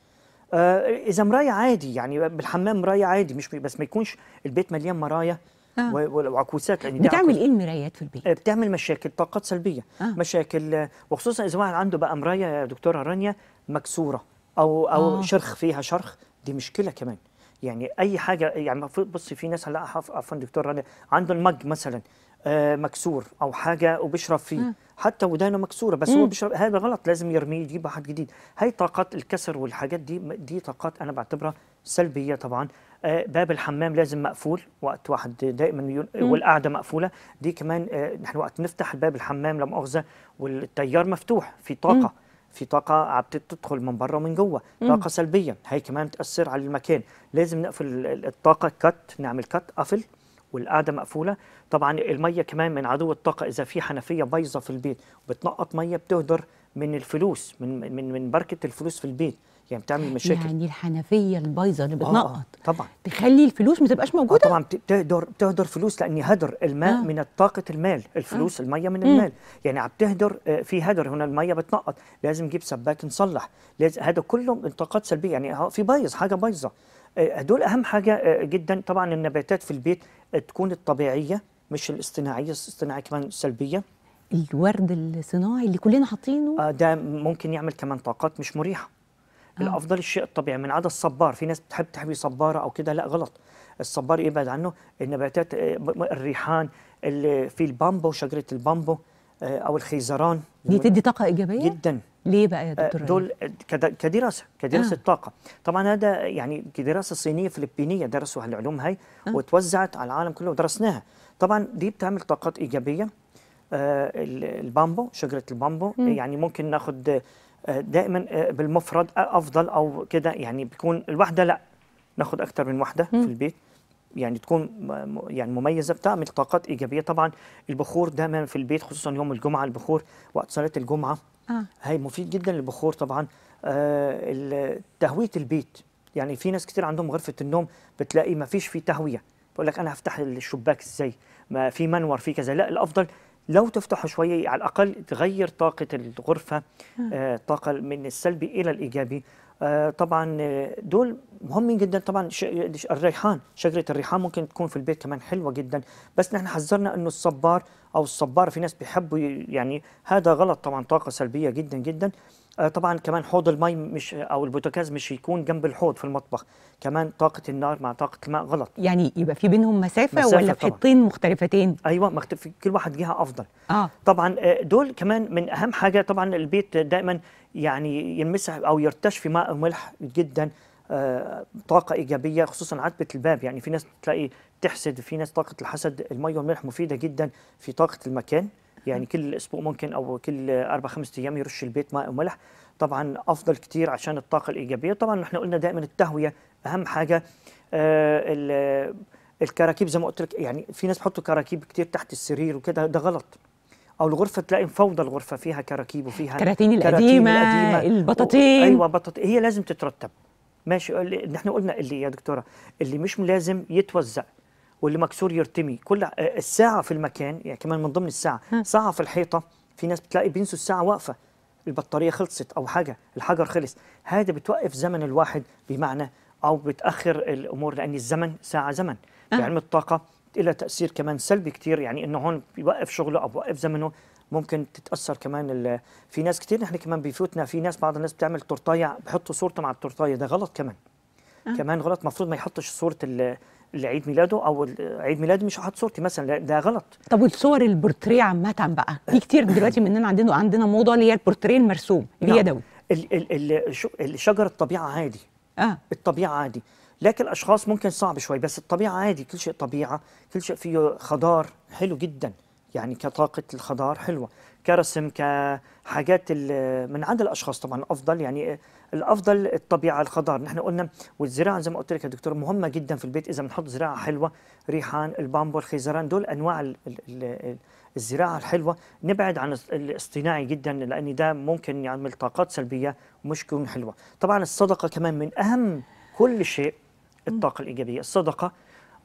آه اذا مرايه عادي يعني بالحمام مرايه عادي مش بس ما يكونش البيت مليان مرايا آه. وعكوسات يعني بتعمل ايه المرايات في البيت؟ آه، بتعمل مشاكل طاقات سلبيه آه. مشاكل وخصوصا اذا واحد عنده بقى مرايه يا دكتوره رانيا مكسوره او او آه. شرخ فيها شرخ دي مشكله كمان يعني اي حاجه يعني بصي في ناس هلا عفوا دكتور رانيا عنده المج مثلا آه، مكسور او حاجه وبيشرب فيه آه. حتى ودانه مكسوره بس مم. هو بيشرب هذا غلط لازم يرميه يجيب واحد جديد هاي طاقات الكسر والحاجات دي دي طاقات انا بعتبرها سلبيه طبعا آه، باب الحمام لازم مقفول وقت واحد دائما والقعده مقفوله دي كمان آه، نحن وقت نفتح باب الحمام لما مؤاخذه والتيار مفتوح في طاقه في طاقة عم تدخل من برا ومن جوه طاقة سلبية هي كمان بتأثر على المكان لازم نقفل الطاقة كت نعمل كت قفل والقعده مقفوله طبعا الميه كمان من عدو الطاقه اذا في حنفيه بايظه في البيت وبتنقط ميه بتهدر من الفلوس من من من بركه الفلوس في البيت يعني بتعمل مشاكل يعني الحنفيه البايظه اللي آه، بتنقط آه طبعا تخلي الفلوس ما تبقاش موجوده آه طبعا بتهدر بتهدر فلوس لان هدر الماء آه. من طاقه المال الفلوس آه. الميه من المال يعني عم تهدر آه، في هدر هنا الميه بتنقط لازم نجيب سباك نصلح لازم هذا كله طاقات سلبيه يعني في بايظ حاجه بايظه آه، هدول اهم حاجه جدا طبعا النباتات في البيت تكون الطبيعيه مش الاصطناعيه الاصطناعيه كمان سلبيه الورد الصناعي اللي كلنا حاطينه ده ممكن يعمل كمان طاقات مش مريحه آه. الافضل الشيء الطبيعي من عدا الصبار في ناس بتحب تحوي صباره او كده لا غلط الصبار يبعد عنه النباتات آه، الريحان اللي في البامبو شجره البامبو آه، او الخيزران دي تدي طاقه ايجابيه جدا ليه بقى يا دكتور دول كدراسه كدراسه آه. طاقه طبعا هذا يعني كدراسه صينيه فلبينيه درسوا هالعلوم هي آه. وتوزعت على العالم كله ودرسناها طبعا دي بتعمل طاقات ايجابيه آه البامبو شجره البامبو م. يعني ممكن ناخد آه، دائما آه، بالمفرد آه، افضل او كده يعني بيكون الواحده لا ناخد اكتر من واحده م. في البيت يعني تكون يعني مميزه بتعمل طاقات ايجابيه طبعا البخور دائما في البيت خصوصا يوم الجمعه البخور وقت صلاه الجمعه آه. هي مفيد جدا للبخور طبعا آه تهويه البيت يعني في ناس كتير عندهم غرفه النوم بتلاقي ما فيش فيه تهويه بقول لك انا هفتح الشباك ازاي ما في منور في كذا لا الافضل لو تفتحه شوية على الأقل تغير طاقة الغرفة آه. آه، طاقة من السلبي إلى الإيجابي آه، طبعا دول مهمين جدا طبعا الريحان شجره الريحان ممكن تكون في البيت كمان حلوه جدا بس نحن حذرنا انه الصبار او الصباره في ناس بيحبوا يعني هذا غلط طبعا طاقه سلبيه جدا جدا آه، طبعا كمان حوض المي مش او البوتاجاز مش يكون جنب الحوض في المطبخ كمان طاقه النار مع طاقه الماء غلط يعني يبقى في بينهم مسافه, مسافة ولا في حتتين مختلفتين ايوه مختلف كل واحد جهه افضل آه. طبعا آه، دول كمان من اهم حاجه طبعا البيت دائما يعني يمسح او يرتش في ماء وملح جدا آه، طاقه ايجابيه خصوصا عتبه الباب يعني في ناس تلاقي تحسد في ناس طاقه الحسد المي والملح مفيده جدا في طاقه المكان يعني كل اسبوع ممكن او كل اربع خمس ايام يرش البيت ماء وملح طبعا افضل كثير عشان الطاقه الايجابيه طبعا نحن قلنا دائما التهويه اهم حاجه آه الكراكيب زي ما قلت لك يعني في ناس بحطوا كراكيب كثير تحت السرير وكذا ده غلط او الغرفه تلاقي فوضى الغرفه فيها كراكيب وفيها كراتين القديمه, القديمة البطاطين ايوه بطاطين هي لازم تترتب ماشي نحن قلنا اللي يا دكتوره اللي مش لازم يتوزع واللي مكسور يرتمي كل الساعه في المكان يعني كمان من ضمن الساعه ساعه في الحيطه في ناس بتلاقي بينسوا الساعه واقفه البطاريه خلصت او حاجه الحجر خلص هذا بتوقف زمن الواحد بمعنى او بتاخر الامور لان الزمن ساعه زمن في علم الطاقه إلى تاثير كمان سلبي كثير يعني انه هون بيوقف شغله او بيوقف زمنه ممكن تتاثر كمان في ناس كثير نحن كمان بيفوتنا في ناس بعض الناس بتعمل تورتايه بحطوا صورته مع التورتايه ده غلط كمان أه. كمان غلط المفروض ما يحطش صوره لعيد ميلاده او عيد ميلاده مش هحط صورتي مثلا ده غلط طب والصور البورتريه عامه بقى في كتير دلوقتي مننا عندنا عندنا موضه اللي هي البورتريه المرسوم اليدوي نعم. الشجر الطبيعه عادي اه الطبيعه عادي لكن الاشخاص ممكن صعب شوي بس الطبيعه عادي كل شيء طبيعه كل شيء فيه خضار حلو جدا يعني كطاقه الخضار حلوه كرسم كحاجات من عند الاشخاص طبعا افضل يعني الافضل الطبيعه الخضار نحن قلنا والزراعه زي ما قلت لك يا دكتور مهمه جدا في البيت اذا بنحط زراعه حلوه ريحان البامبو الخيزران دول انواع الـ الـ الـ الزراعه الحلوه نبعد عن الاصطناعي جدا لان ده ممكن يعمل طاقات سلبيه ومش تكون حلوه طبعا الصدقه كمان من اهم كل شيء الطاقه الايجابيه الصدقه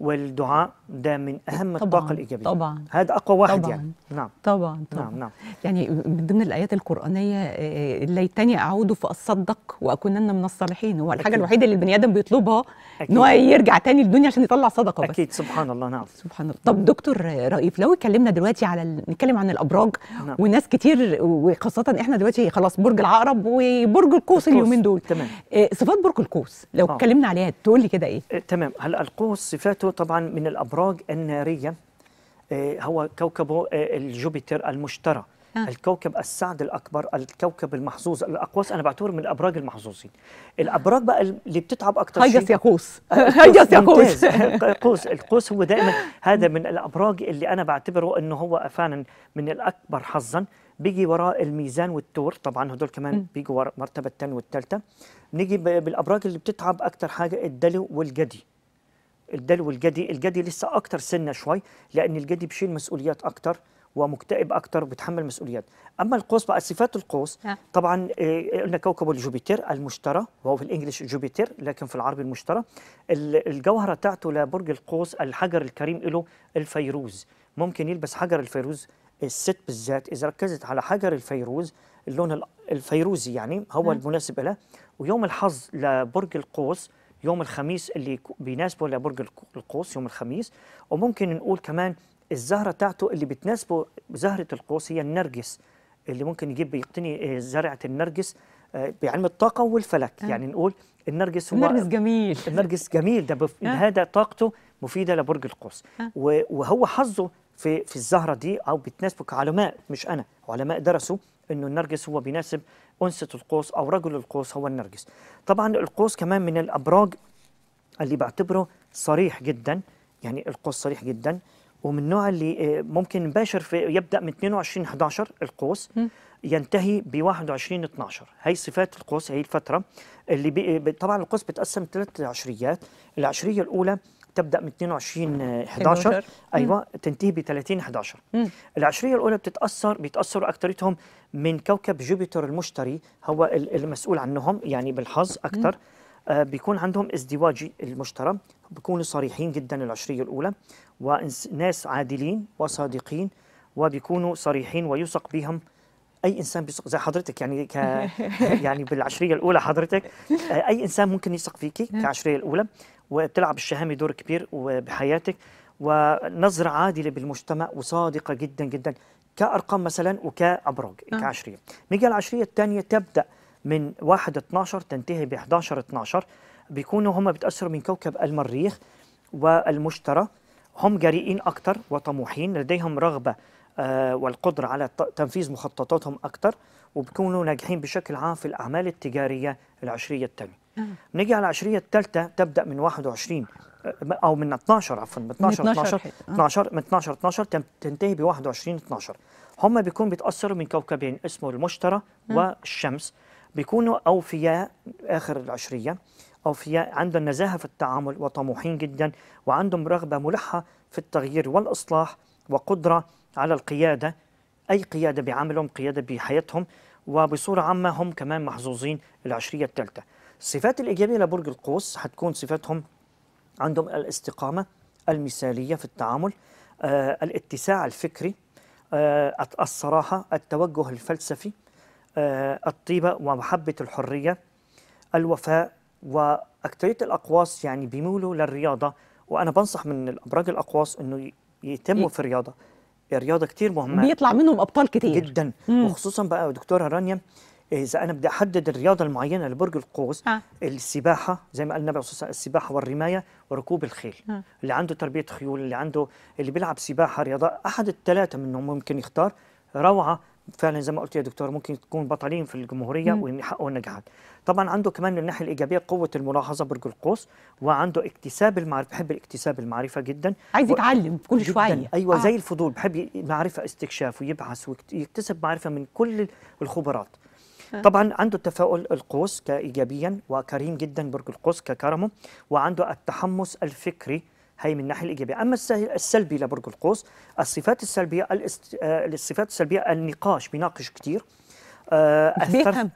والدعاء ده من اهم طبعًا الطاقه الايجابيه طبعا هذا اقوى واحد طبعًا يعني نعم طبعا, طبعا نعم نعم يعني من ضمن الايات القرانيه آه، آه، ليتني اعود فاصدق واكونن من الصالحين هو الحاجه أكيد. الوحيده اللي البني ادم بيطلبها ان هو يرجع تاني للدنيا عشان يطلع صدقه بس اكيد سبحان الله نعم سبحان الله طب دكتور رئيف لو اتكلمنا دلوقتي على نتكلم عن الابراج نعم. وناس كتير وخاصه احنا دلوقتي خلاص برج العقرب وبرج القوس اليومين دول تمام آه، صفات برج القوس لو اتكلمنا عليها تقول لي كده ايه تمام هل القوس صفاته طبعا من الأبراج النارية آه، هو كوكبه آه، الجوبيتر المشتري آه. الكوكب السعد الاكبر الكوكب المحظوظ الاقواس انا بعتبر من الابراج المحظوظين الابراج بقى اللي بتتعب اكتر شيء هيجس يقوس هيجس يقوس قوس القوس هو دائما هذا من الابراج اللي انا بعتبره انه هو فعلا من الاكبر حظا بيجي وراه الميزان والتور طبعا هدول كمان بيجوا ورا المرتبه الثانيه والثالثه نيجي بالابراج اللي بتتعب اكتر حاجه الدلو والجدي الدلو الجدي الجدي لسه اكتر سنه شوي لان الجدي بشيل مسؤوليات اكتر ومكتئب اكتر وبتحمل مسؤوليات اما القوس بقى صفات القوس طبعا آه، قلنا كوكب الجوبيتر المشترى وهو في الانجليش جوبيتر لكن في العربي المشترى الجوهره بتاعته لبرج القوس الحجر الكريم له الفيروز ممكن يلبس حجر الفيروز الست بالذات اذا ركزت على حجر الفيروز اللون الفيروزي يعني هو المناسب له ويوم الحظ لبرج القوس يوم الخميس اللي بيناسبه لبرج القوس يوم الخميس وممكن نقول كمان الزهرة بتاعته اللي بتناسبه زهرة القوس هي النرجس اللي ممكن يجيب يقتني آه، زرعة النرجس آه، بعلم الطاقة والفلك أه. يعني نقول النرجس هو النرجس جميل النرجس جميل ده بف... أه. هذا طاقته مفيدة لبرج القوس أه. وهو حظه في في الزهرة دي أو بتناسبه كعلماء مش أنا علماء درسوا انه النرجس هو بيناسب انثى القوس او رجل القوس هو النرجس طبعا القوس كمان من الابراج اللي بعتبره صريح جدا يعني القوس صريح جدا ومن النوع اللي آه، ممكن مباشر في يبدا من 22 11 القوس ينتهي ب 21 12 هي صفات القوس هي الفتره اللي طبعا القوس بتقسم ثلاث عشريات العشريه الاولى تبدا من 22 11 آه، ايوه تنتهي ب 30 11 العشريه الاولى بتتاثر بيتاثروا اكثريتهم من كوكب جوبيتر المشتري هو المسؤول عنهم يعني بالحظ اكثر آه بيكون عندهم ازدواجي المشترى بيكونوا صريحين جدا العشريه الاولى وناس عادلين وصادقين وبيكونوا صريحين ويثق بهم اي انسان بيثق زي حضرتك يعني ك يعني بالعشريه الاولى حضرتك آه، اي انسان ممكن يثق فيكي كعشريه الاولى وبتلعب الشهامه دور كبير بحياتك ونظره عادله بالمجتمع وصادقه جدا جدا كارقام مثلا وكابراج آه. كعشريه نيجي العشريه الثانيه تبدا من 1 12 تنتهي ب 11 12 بيكونوا هم بتاثروا من كوكب المريخ والمشتري هم جريئين اكثر وطموحين لديهم رغبه آه والقدره على تنفيذ مخططاتهم اكثر وبكونوا ناجحين بشكل عام في الاعمال التجاريه العشريه الثانيه بنيجي آه. على العشريه الثالثه تبدا من 21 آه، او من 12 عفوا من 12 12 12 12 من 12 12 آه. تنتهي ب 21 12 هم بيكون بيتاثروا من كوكبين اسمه المشتري والشمس بيكونوا اوفياء اخر العشريه اوفياء عندهم نزاهه في التعامل وطموحين جدا وعندهم رغبه ملحه في التغيير والاصلاح وقدره على القياده اي قياده بعملهم قياده بحياتهم وبصوره عامه هم كمان محظوظين العشريه الثالثه الصفات الإيجابية لبرج القوس هتكون صفاتهم عندهم الاستقامة المثالية في التعامل آه الاتساع الفكري آه الصراحة التوجه الفلسفي آه الطيبة ومحبة الحرية الوفاء واكثريه الأقواس يعني بيميلوا للرياضة وأنا بنصح من الأبراج الأقواس أنه يتموا في الرياضة الرياضة كتير مهمة بيطلع منهم أبطال كتير جدا مم. وخصوصا بقى دكتورة رانيا اذا انا بدي احدد الرياضه المعينه لبرج القوس ها. آه. السباحه زي ما قال النبي صلى السباحه والرمايه وركوب الخيل ها. آه. اللي عنده تربيه خيول اللي عنده اللي بيلعب سباحه رياضه احد الثلاثه منهم ممكن يختار روعه فعلا زي ما قلت يا دكتور ممكن تكون بطلين في الجمهوريه ويحققوا النجاحات طبعا عنده كمان من الناحيه الايجابيه قوه الملاحظه برج القوس وعنده اكتساب المعرفه بحب الاكتساب المعرفه جدا عايز يتعلم و... كل شويه ايوه آه. زي الفضول بحب معرفه استكشاف ويبحث ويكتسب معرفه من كل الخبرات طبعا عنده التفاؤل القوس كايجابيا وكريم جدا برج القوس ككرمه وعنده التحمس الفكري هي من الناحيه الايجابيه اما السلبي لبرج القوس الصفات السلبيه آه، الصفات السلبيه النقاش بيناقش كثير آه،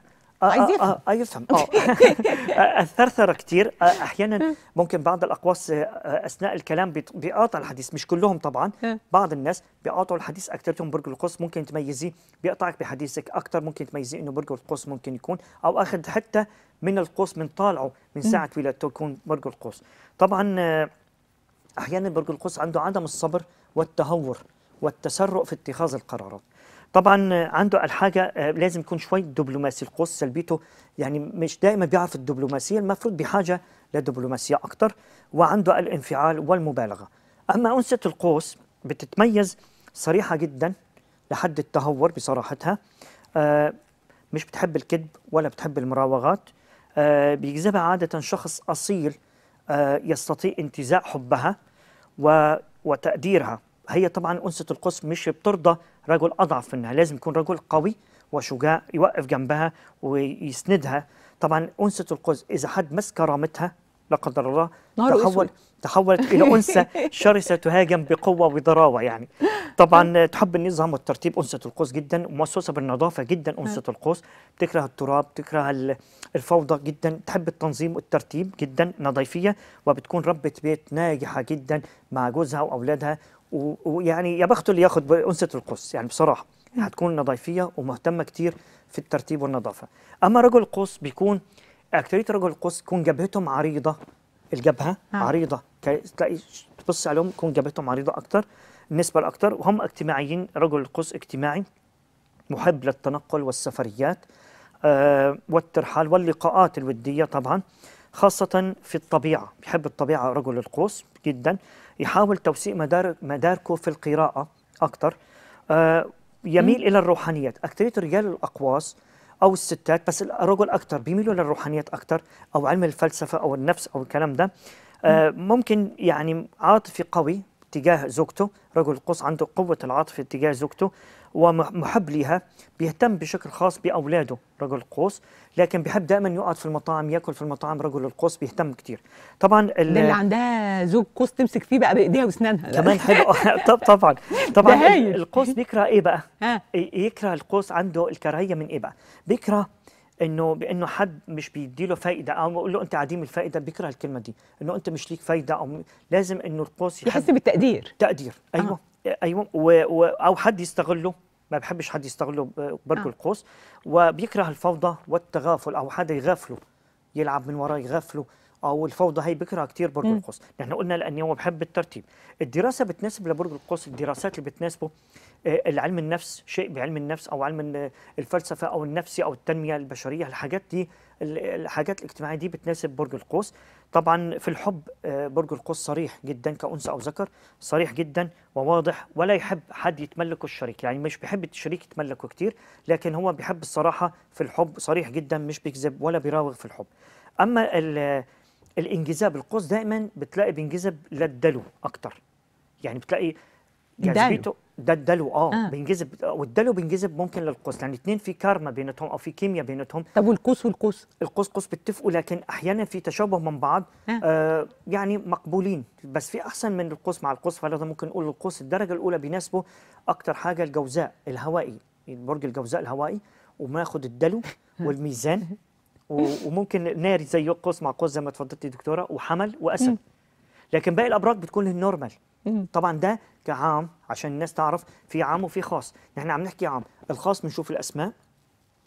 آه، آه، آه، عايز يفهم اه, يفهم اه الثرثره كتير احيانا ممكن بعض الاقواس اثناء الكلام بيقاطع الحديث مش كلهم طبعا بعض الناس بيقاطعوا الحديث اكثرهم برج القوس ممكن تميزيه بيقطعك بحديثك اكثر ممكن تميزيه انه برج القوس ممكن يكون او اخذ حتى من القوس من طالعه من ساعه ولادته يكون برج القوس طبعا احيانا برج القوس عنده عدم الصبر والتهور والتسرع في اتخاذ القرارات طبعا عنده الحاجه آه، لازم يكون شوي دبلوماسي القوس سلبيته يعني مش دائما بيعرف الدبلوماسيه المفروض بحاجه لدبلوماسيه اكثر وعنده الانفعال والمبالغه اما أنسة القوس بتتميز صريحه جدا لحد التهور بصراحتها آه، مش بتحب الكذب ولا بتحب المراوغات آه، بيجذبها عاده شخص اصيل يستطيع انتزاع حبها وتقديرها هي طبعا انثى القوس مش بترضى رجل أضعف منها لازم يكون رجل قوي وشجاع يوقف جنبها ويسندها طبعا انثى القوس إذا حد مس كرامتها لا قدر الله تحول تحولت إلى أنثى شرسة تهاجم بقوة وضراوة يعني طبعا تحب النظام والترتيب أنثى القوس جدا ومؤسسة بالنظافة جدا نعم. أنثى القوس بتكره التراب تكره الفوضى جدا تحب التنظيم والترتيب جدا نظيفية وبتكون ربة بيت ناجحة جدا مع جوزها وأولادها ويعني يا بخته اللي ياخذ انسه القس يعني بصراحه نعم. هتكون نظيفيه ومهتمه كتير في الترتيب والنظافه اما رجل القوس بيكون اكتريه رجل القوس تكون جبهتهم عريضه الجبهه آه. عريضه تلاقي تبص عليهم تكون جبهتهم عريضه اكتر نسبه الاكتر وهم اجتماعيين رجل القوس اجتماعي محب للتنقل والسفريات آه والترحال واللقاءات الوديه طبعا خاصه في الطبيعه بيحب الطبيعه رجل القوس جدا يحاول توسيع مدار مداركه في القراءة أكثر آه، يميل إلى الروحانيات أكثرية رجال الأقواس أو الستات بس الرجل أكثر بيميلوا للروحانيات أكثر أو علم الفلسفة أو النفس أو الكلام ده آه، ممكن يعني عاطفي قوي تجاه زوجته رجل القوس عنده قوة العاطفة تجاه زوجته ومحب لها بيهتم بشكل خاص باولاده رجل القوس لكن بيحب دائما يقعد في المطاعم ياكل في المطاعم رجل القوس بيهتم كتير طبعا اللي عندها زوج قوس تمسك فيه بقى بايديها واسنانها كمان حلو طب طبعا طبعا القوس بيكره ايه بقى يكره القوس عنده الكراهيه من ايه بقى بيكره انه بانه حد مش بيدي له فايده او بقول له انت عديم الفائده بيكره الكلمه دي انه انت مش ليك فايده او لازم انه القوس يحس بالتقدير تقدير ايوه آه. ايوه او حد يستغله ما بحبش حد يستغله برج آه. القوس وبيكره الفوضى والتغافل او حد يغافله يلعب من وراه يغافله او الفوضى هي بكره كثير برج القوس نحن قلنا لانه هو بحب الترتيب الدراسه بتناسب لبرج القوس الدراسات اللي بتناسبه آه، العلم النفس شيء بعلم النفس او علم الفلسفه او النفسي او التنميه البشريه الحاجات دي الحاجات الاجتماعيه دي بتناسب برج القوس طبعا في الحب آه، برج القوس صريح جدا كأنثى أو ذكر صريح جدا وواضح ولا يحب حد يتملكه الشريك يعني مش بيحب الشريك يتملكه كتير لكن هو بيحب الصراحة في الحب صريح جدا مش بيكذب ولا بيراوغ في الحب أما الانجذاب القوس دائما بتلاقي بينجذب للدلو أكتر يعني بتلاقي جاذبيته ده الدلو اه, آه. بينجذب والدلو بينجذب ممكن للقوس لان الاثنين في كارما بيناتهم او في كيمياء بيناتهم طب والقوس والقوس القوس قوس بيتفقوا لكن احيانا في تشابه من بعض آه. آه يعني مقبولين بس في احسن من القوس مع القوس فلذا ممكن نقول القوس الدرجه الاولى بيناسبه اكثر حاجه الجوزاء الهوائي برج الجوزاء الهوائي وماخد الدلو والميزان وممكن ناري زي قوس مع قوس زي ما تفضلتي دكتوره وحمل واسد لكن باقي الابراج بتكون النورمال طبعا ده كعام عشان الناس تعرف في عام وفي خاص نحن عم نحكي عام الخاص بنشوف الاسماء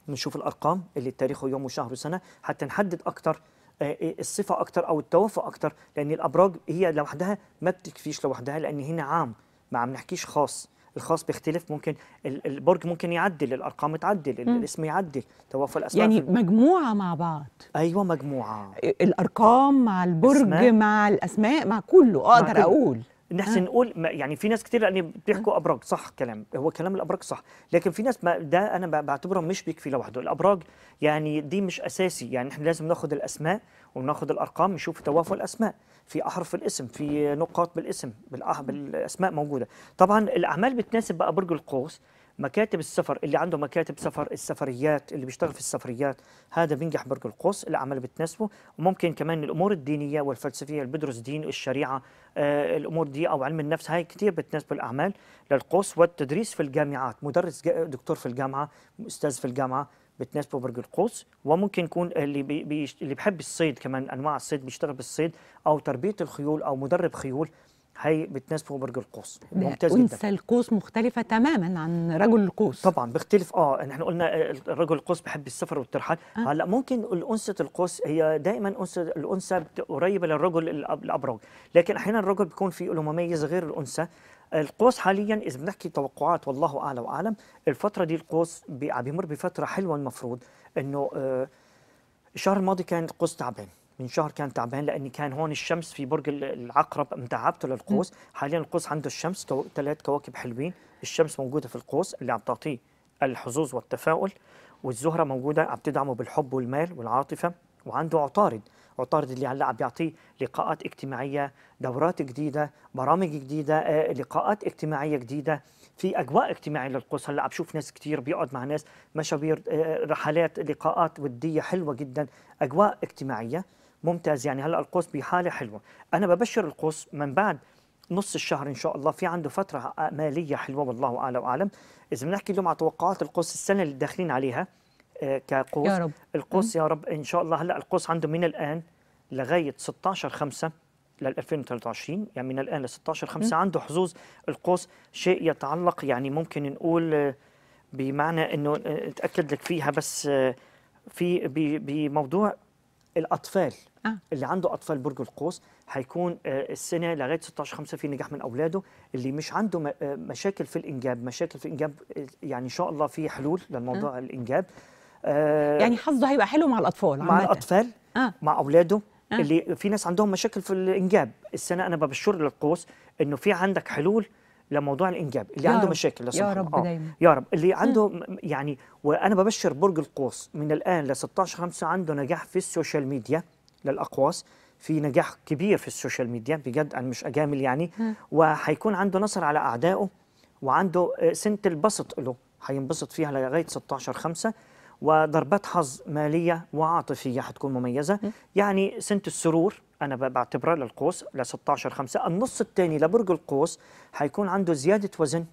بنشوف الارقام اللي تاريخه يوم وشهر وسنه حتى نحدد اكثر آه، آه، الصفه اكثر او التوافق اكثر لان الابراج هي لوحدها ما بتكفيش لوحدها لان هنا عام ما عم نحكيش خاص الخاص بيختلف ممكن البرج ممكن يعدل الارقام تعدل الاسم يعدل توافق الاسماء يعني مجموعه مع بعض ايوه مجموعه الارقام مع البرج أسماء. مع الاسماء مع كله اقدر مع كله. اقول ان احنا آه. نقول يعني في ناس كتير يعني آه. بيحكوا ابراج صح كلام هو كلام الابراج صح لكن في ناس ما ده انا بعتبره مش بيكفي لوحده الابراج يعني دي مش اساسي يعني احنا لازم ناخد الاسماء وناخد الارقام نشوف توافق الاسماء في احرف الاسم في نقاط بالاسم بالاسماء موجوده طبعا الاعمال بتناسب بقى برج القوس مكاتب السفر اللي عنده مكاتب سفر السفريات اللي بيشتغل في السفريات هذا بينجح برج القوس الاعمال بتناسبه وممكن كمان الامور الدينيه والفلسفيه اللي بدرس دين الشريعه آه الامور دي او علم النفس هاي كثير بتناسبه الاعمال للقوس والتدريس في الجامعات مدرس دكتور في الجامعه استاذ في الجامعه بتناسبه برج القوس وممكن يكون اللي بي اللي بحب الصيد كمان انواع الصيد بيشتغل بالصيد او تربيه الخيول او مدرب خيول هي بتناسبه برج القوس ممتاز جدا انثى القوس مختلفه تماما عن رجل القوس طبعا بيختلف اه احنا قلنا آه، رجل القوس بحب السفر والترحال آه. هلا ممكن انثى القوس هي دائما انثى الانثى قريبه للرجل الابرج لكن احيانا الرجل بيكون في له مميز غير الانثى القوس حاليا اذا بنحكي توقعات والله اعلى واعلم الفتره دي القوس بيمر بفتره حلوه المفروض انه آه، الشهر الماضي كان القوس تعبان من شهر كان تعبان لاني كان هون الشمس في برج العقرب متعبته للقوس حاليا القوس عنده الشمس ثلاث كواكب حلوين الشمس موجوده في القوس اللي عم تعطيه الحظوظ والتفاؤل والزهره موجوده عم تدعمه بالحب والمال والعاطفه وعنده عطارد عطارد اللي هلا عم بيعطيه لقاءات اجتماعيه دورات جديده برامج جديده آه، لقاءات اجتماعيه جديده في اجواء اجتماعيه للقوس هلا عم بشوف ناس كثير بيقعد مع ناس مشاوير آه، رحلات لقاءات وديه حلوه جدا اجواء اجتماعيه ممتاز يعني هلا القوس بحاله حلوه انا ببشر القوس من بعد نص الشهر ان شاء الله في عنده فتره ماليه حلوه والله اعلى واعلم اذا بنحكي اليوم على توقعات القوس السنه اللي داخلين عليها آه، كقوس يا رب. القوس يا رب ان شاء الله هلا القوس عنده من الان لغايه 16 5 لل 2023 يعني من الان ل 16 5 عنده حظوظ القوس شيء يتعلق يعني ممكن نقول آه، بمعنى انه آه، اتاكد لك فيها بس في بموضوع الاطفال آه. اللي عنده اطفال برج القوس هيكون آه، السنه لغايه 16 5 في نجاح من اولاده اللي مش عنده آه، مشاكل في الانجاب مشاكل في الانجاب آه، يعني ان شاء الله في حلول للموضوع آه. الانجاب آه يعني حظه هيبقى حلو مع الاطفال مع عمتة. الاطفال آه. مع اولاده آه. اللي في ناس عندهم مشاكل في الانجاب السنه انا ببشر للقوس انه في عندك حلول لموضوع الانجاب اللي عنده رب. مشاكل لا يا رب آه. دايما يا رب اللي عنده م. يعني وانا ببشر برج القوس من الان ل 16 5 عنده نجاح في السوشيال ميديا للاقواس في نجاح كبير في السوشيال ميديا بجد انا مش اجامل يعني م. وهيكون عنده نصر على اعدائه وعنده آه، سنه البسط له هينبسط فيها لغايه 16 5 وضربات حظ ماليه وعاطفيه حتكون مميزه يعني سنه السرور انا بعتبرها للقوس ل 16 5 النص الثاني لبرج القوس حيكون عنده زياده وزن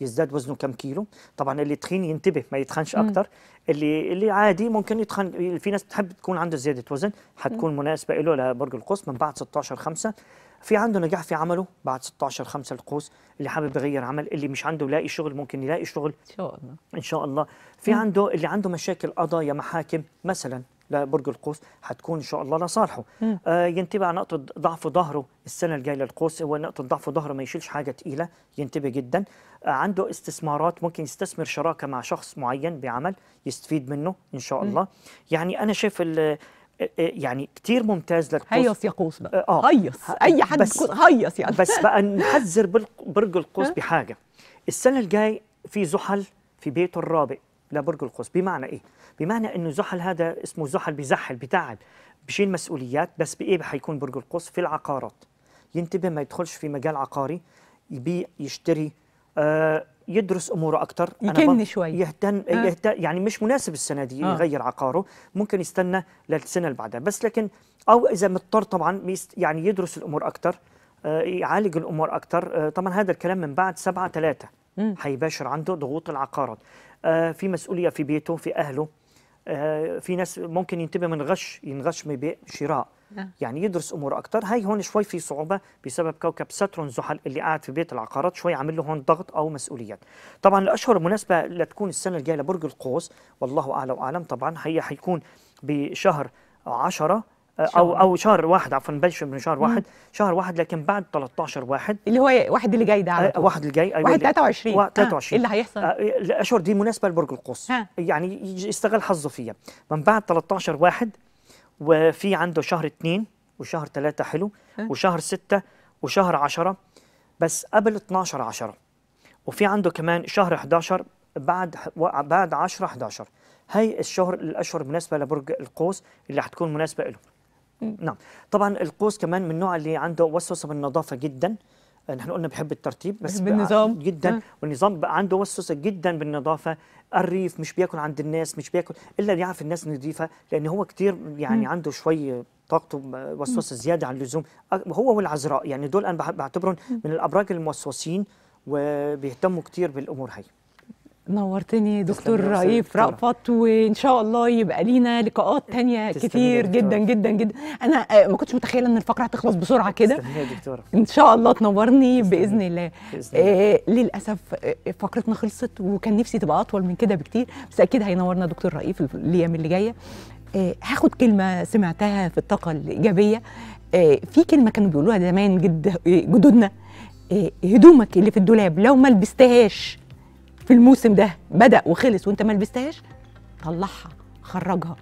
يزداد وزنه كم كيلو طبعا اللي تخين ينتبه ما يتخنش اكتر اللي اللي عادي ممكن يتخن في ناس تحب تكون عنده زياده وزن حتكون مناسبه له لبرج القوس من بعد 16 5 في عنده نجاح في عمله بعد 16 5 القوس اللي حابب يغير عمل اللي مش عنده لاقي شغل ممكن يلاقي شغل ان شاء الله ان شاء الله في عنده اللي عنده مشاكل قضايا محاكم مثلا لبرج القوس حتكون ان شاء الله لصالحه آه ينتبه على نقطه ضعف ظهره السنه الجايه للقوس هو نقطه ضعف ظهره ما يشيلش حاجه تقيله ينتبه جدا آه عنده استثمارات ممكن يستثمر شراكه مع شخص معين بعمل يستفيد منه ان شاء الله م. يعني انا شايف آه، آه، يعني كتير ممتاز للقوس هيص يا قوس بقى آه. آه. هيص اي حد بس هيص يعني بس بقى نحذر برج القوس بحاجه السنه الجاي في زحل في بيته الرابع لبرج القوس بمعنى ايه بمعنى انه زحل هذا اسمه زحل بزحل بتعب بشيل مسؤوليات بس بايه حيكون برج القوس في العقارات ينتبه ما يدخلش في مجال عقاري يبيع يشتري آه يدرس اموره اكثر يكن شوي يهتم آه. يهتم يعني مش مناسب السنه دي آه. يغير عقاره ممكن يستنى للسنه اللي بعدها بس لكن او اذا مضطر طبعا يعني يدرس الامور اكثر آه يعالج الامور اكثر آه طبعا هذا الكلام من بعد سبعة ثلاثة هيباشر عنده ضغوط العقارات آه في مسؤوليه في بيته في اهله آه في ناس ممكن ينتبه من غش ينغش من بيع شراء يعني يدرس اموره اكثر هاي هون شوي في صعوبه بسبب كوكب ساترون زحل اللي قاعد في بيت العقارات شوي عامل له هون ضغط او مسؤوليات طبعا الاشهر المناسبه لتكون السنه الجايه لبرج القوس والله اعلم واعلم طبعا هي حيكون بشهر 10 آه، او او شهر واحد عفوا نبلش من شهر واحد مم. شهر واحد لكن بعد 13 واحد اللي هو واحد اللي جاي ده على آه، طول واحد اللي جاي ايوه واحد 23 و... 23 اللي هيحصل آه، الاشهر دي مناسبه لبرج القوس يعني يستغل حظه فيها من بعد 13 واحد وفي عنده شهر اثنين وشهر ثلاثة حلو إيه. وشهر ستة وشهر عشرة بس قبل 12 عشرة وفي عنده كمان شهر 11 بعد بعد 10 11 هاي الشهر الاشهر بالنسبه لبرج القوس اللي حتكون مناسبه له إيه. نعم طبعا القوس كمان من النوع اللي عنده وسوسه بالنظافه جدا نحن قلنا بحب الترتيب بس بالنظام جدا ها. والنظام بقى عنده وسوسه جدا بالنظافه الريف مش بياكل عند الناس مش بياكل الا اللي يعرف الناس نظيفه لان هو كتير يعني م. عنده شوي طاقته وسوسه زياده عن اللزوم هو والعذراء يعني دول انا بعتبرهم من الابراج الموسوسين وبيهتموا كتير بالامور هي نورتني دكتور رئيف رأفت وان شاء الله يبقى لينا لقاءات تانية كتير جدا جدا جدا انا آه، ما كنتش متخيله ان الفقره هتخلص بسرعه كده ان شاء الله تنورني باذن الله آه، للاسف آه، فقرتنا خلصت وكان نفسي تبقى اطول من كده بكتير بس اكيد هينورنا دكتور رئيف الايام اللي جايه هاخد كلمه سمعتها في الطاقه الايجابيه في كلمه كانوا بيقولوها زمان جد جدودنا هدومك اللي في الدولاب لو ما لبستهاش في الموسم ده بدا وخلص وانت ما لبستهاش طلعها خرجها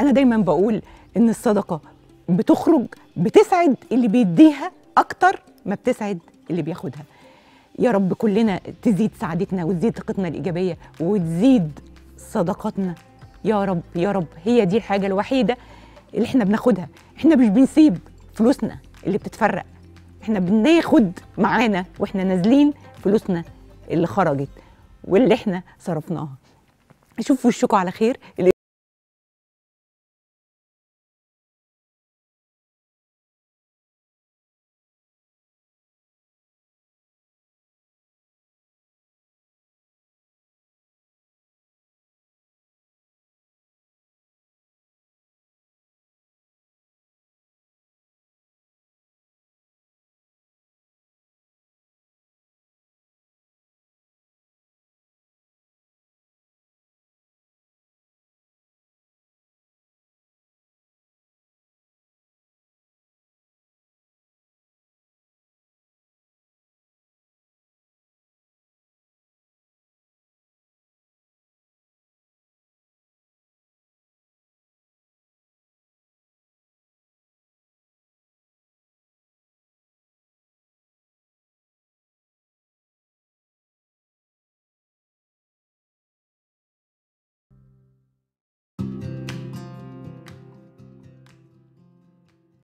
انا دايما بقول ان الصدقه بتخرج بتسعد اللي بيديها اكتر ما بتسعد اللي بياخدها يا رب كلنا تزيد سعادتنا وتزيد طاقتنا الايجابيه وتزيد صدقاتنا يا رب يا رب هي دي الحاجه الوحيده اللي احنا بناخدها احنا مش بنسيب فلوسنا اللي بتتفرق احنا بناخد معانا واحنا نازلين فلوسنا اللي خرجت واللي احنا صرفناها اشوف وشكم على خير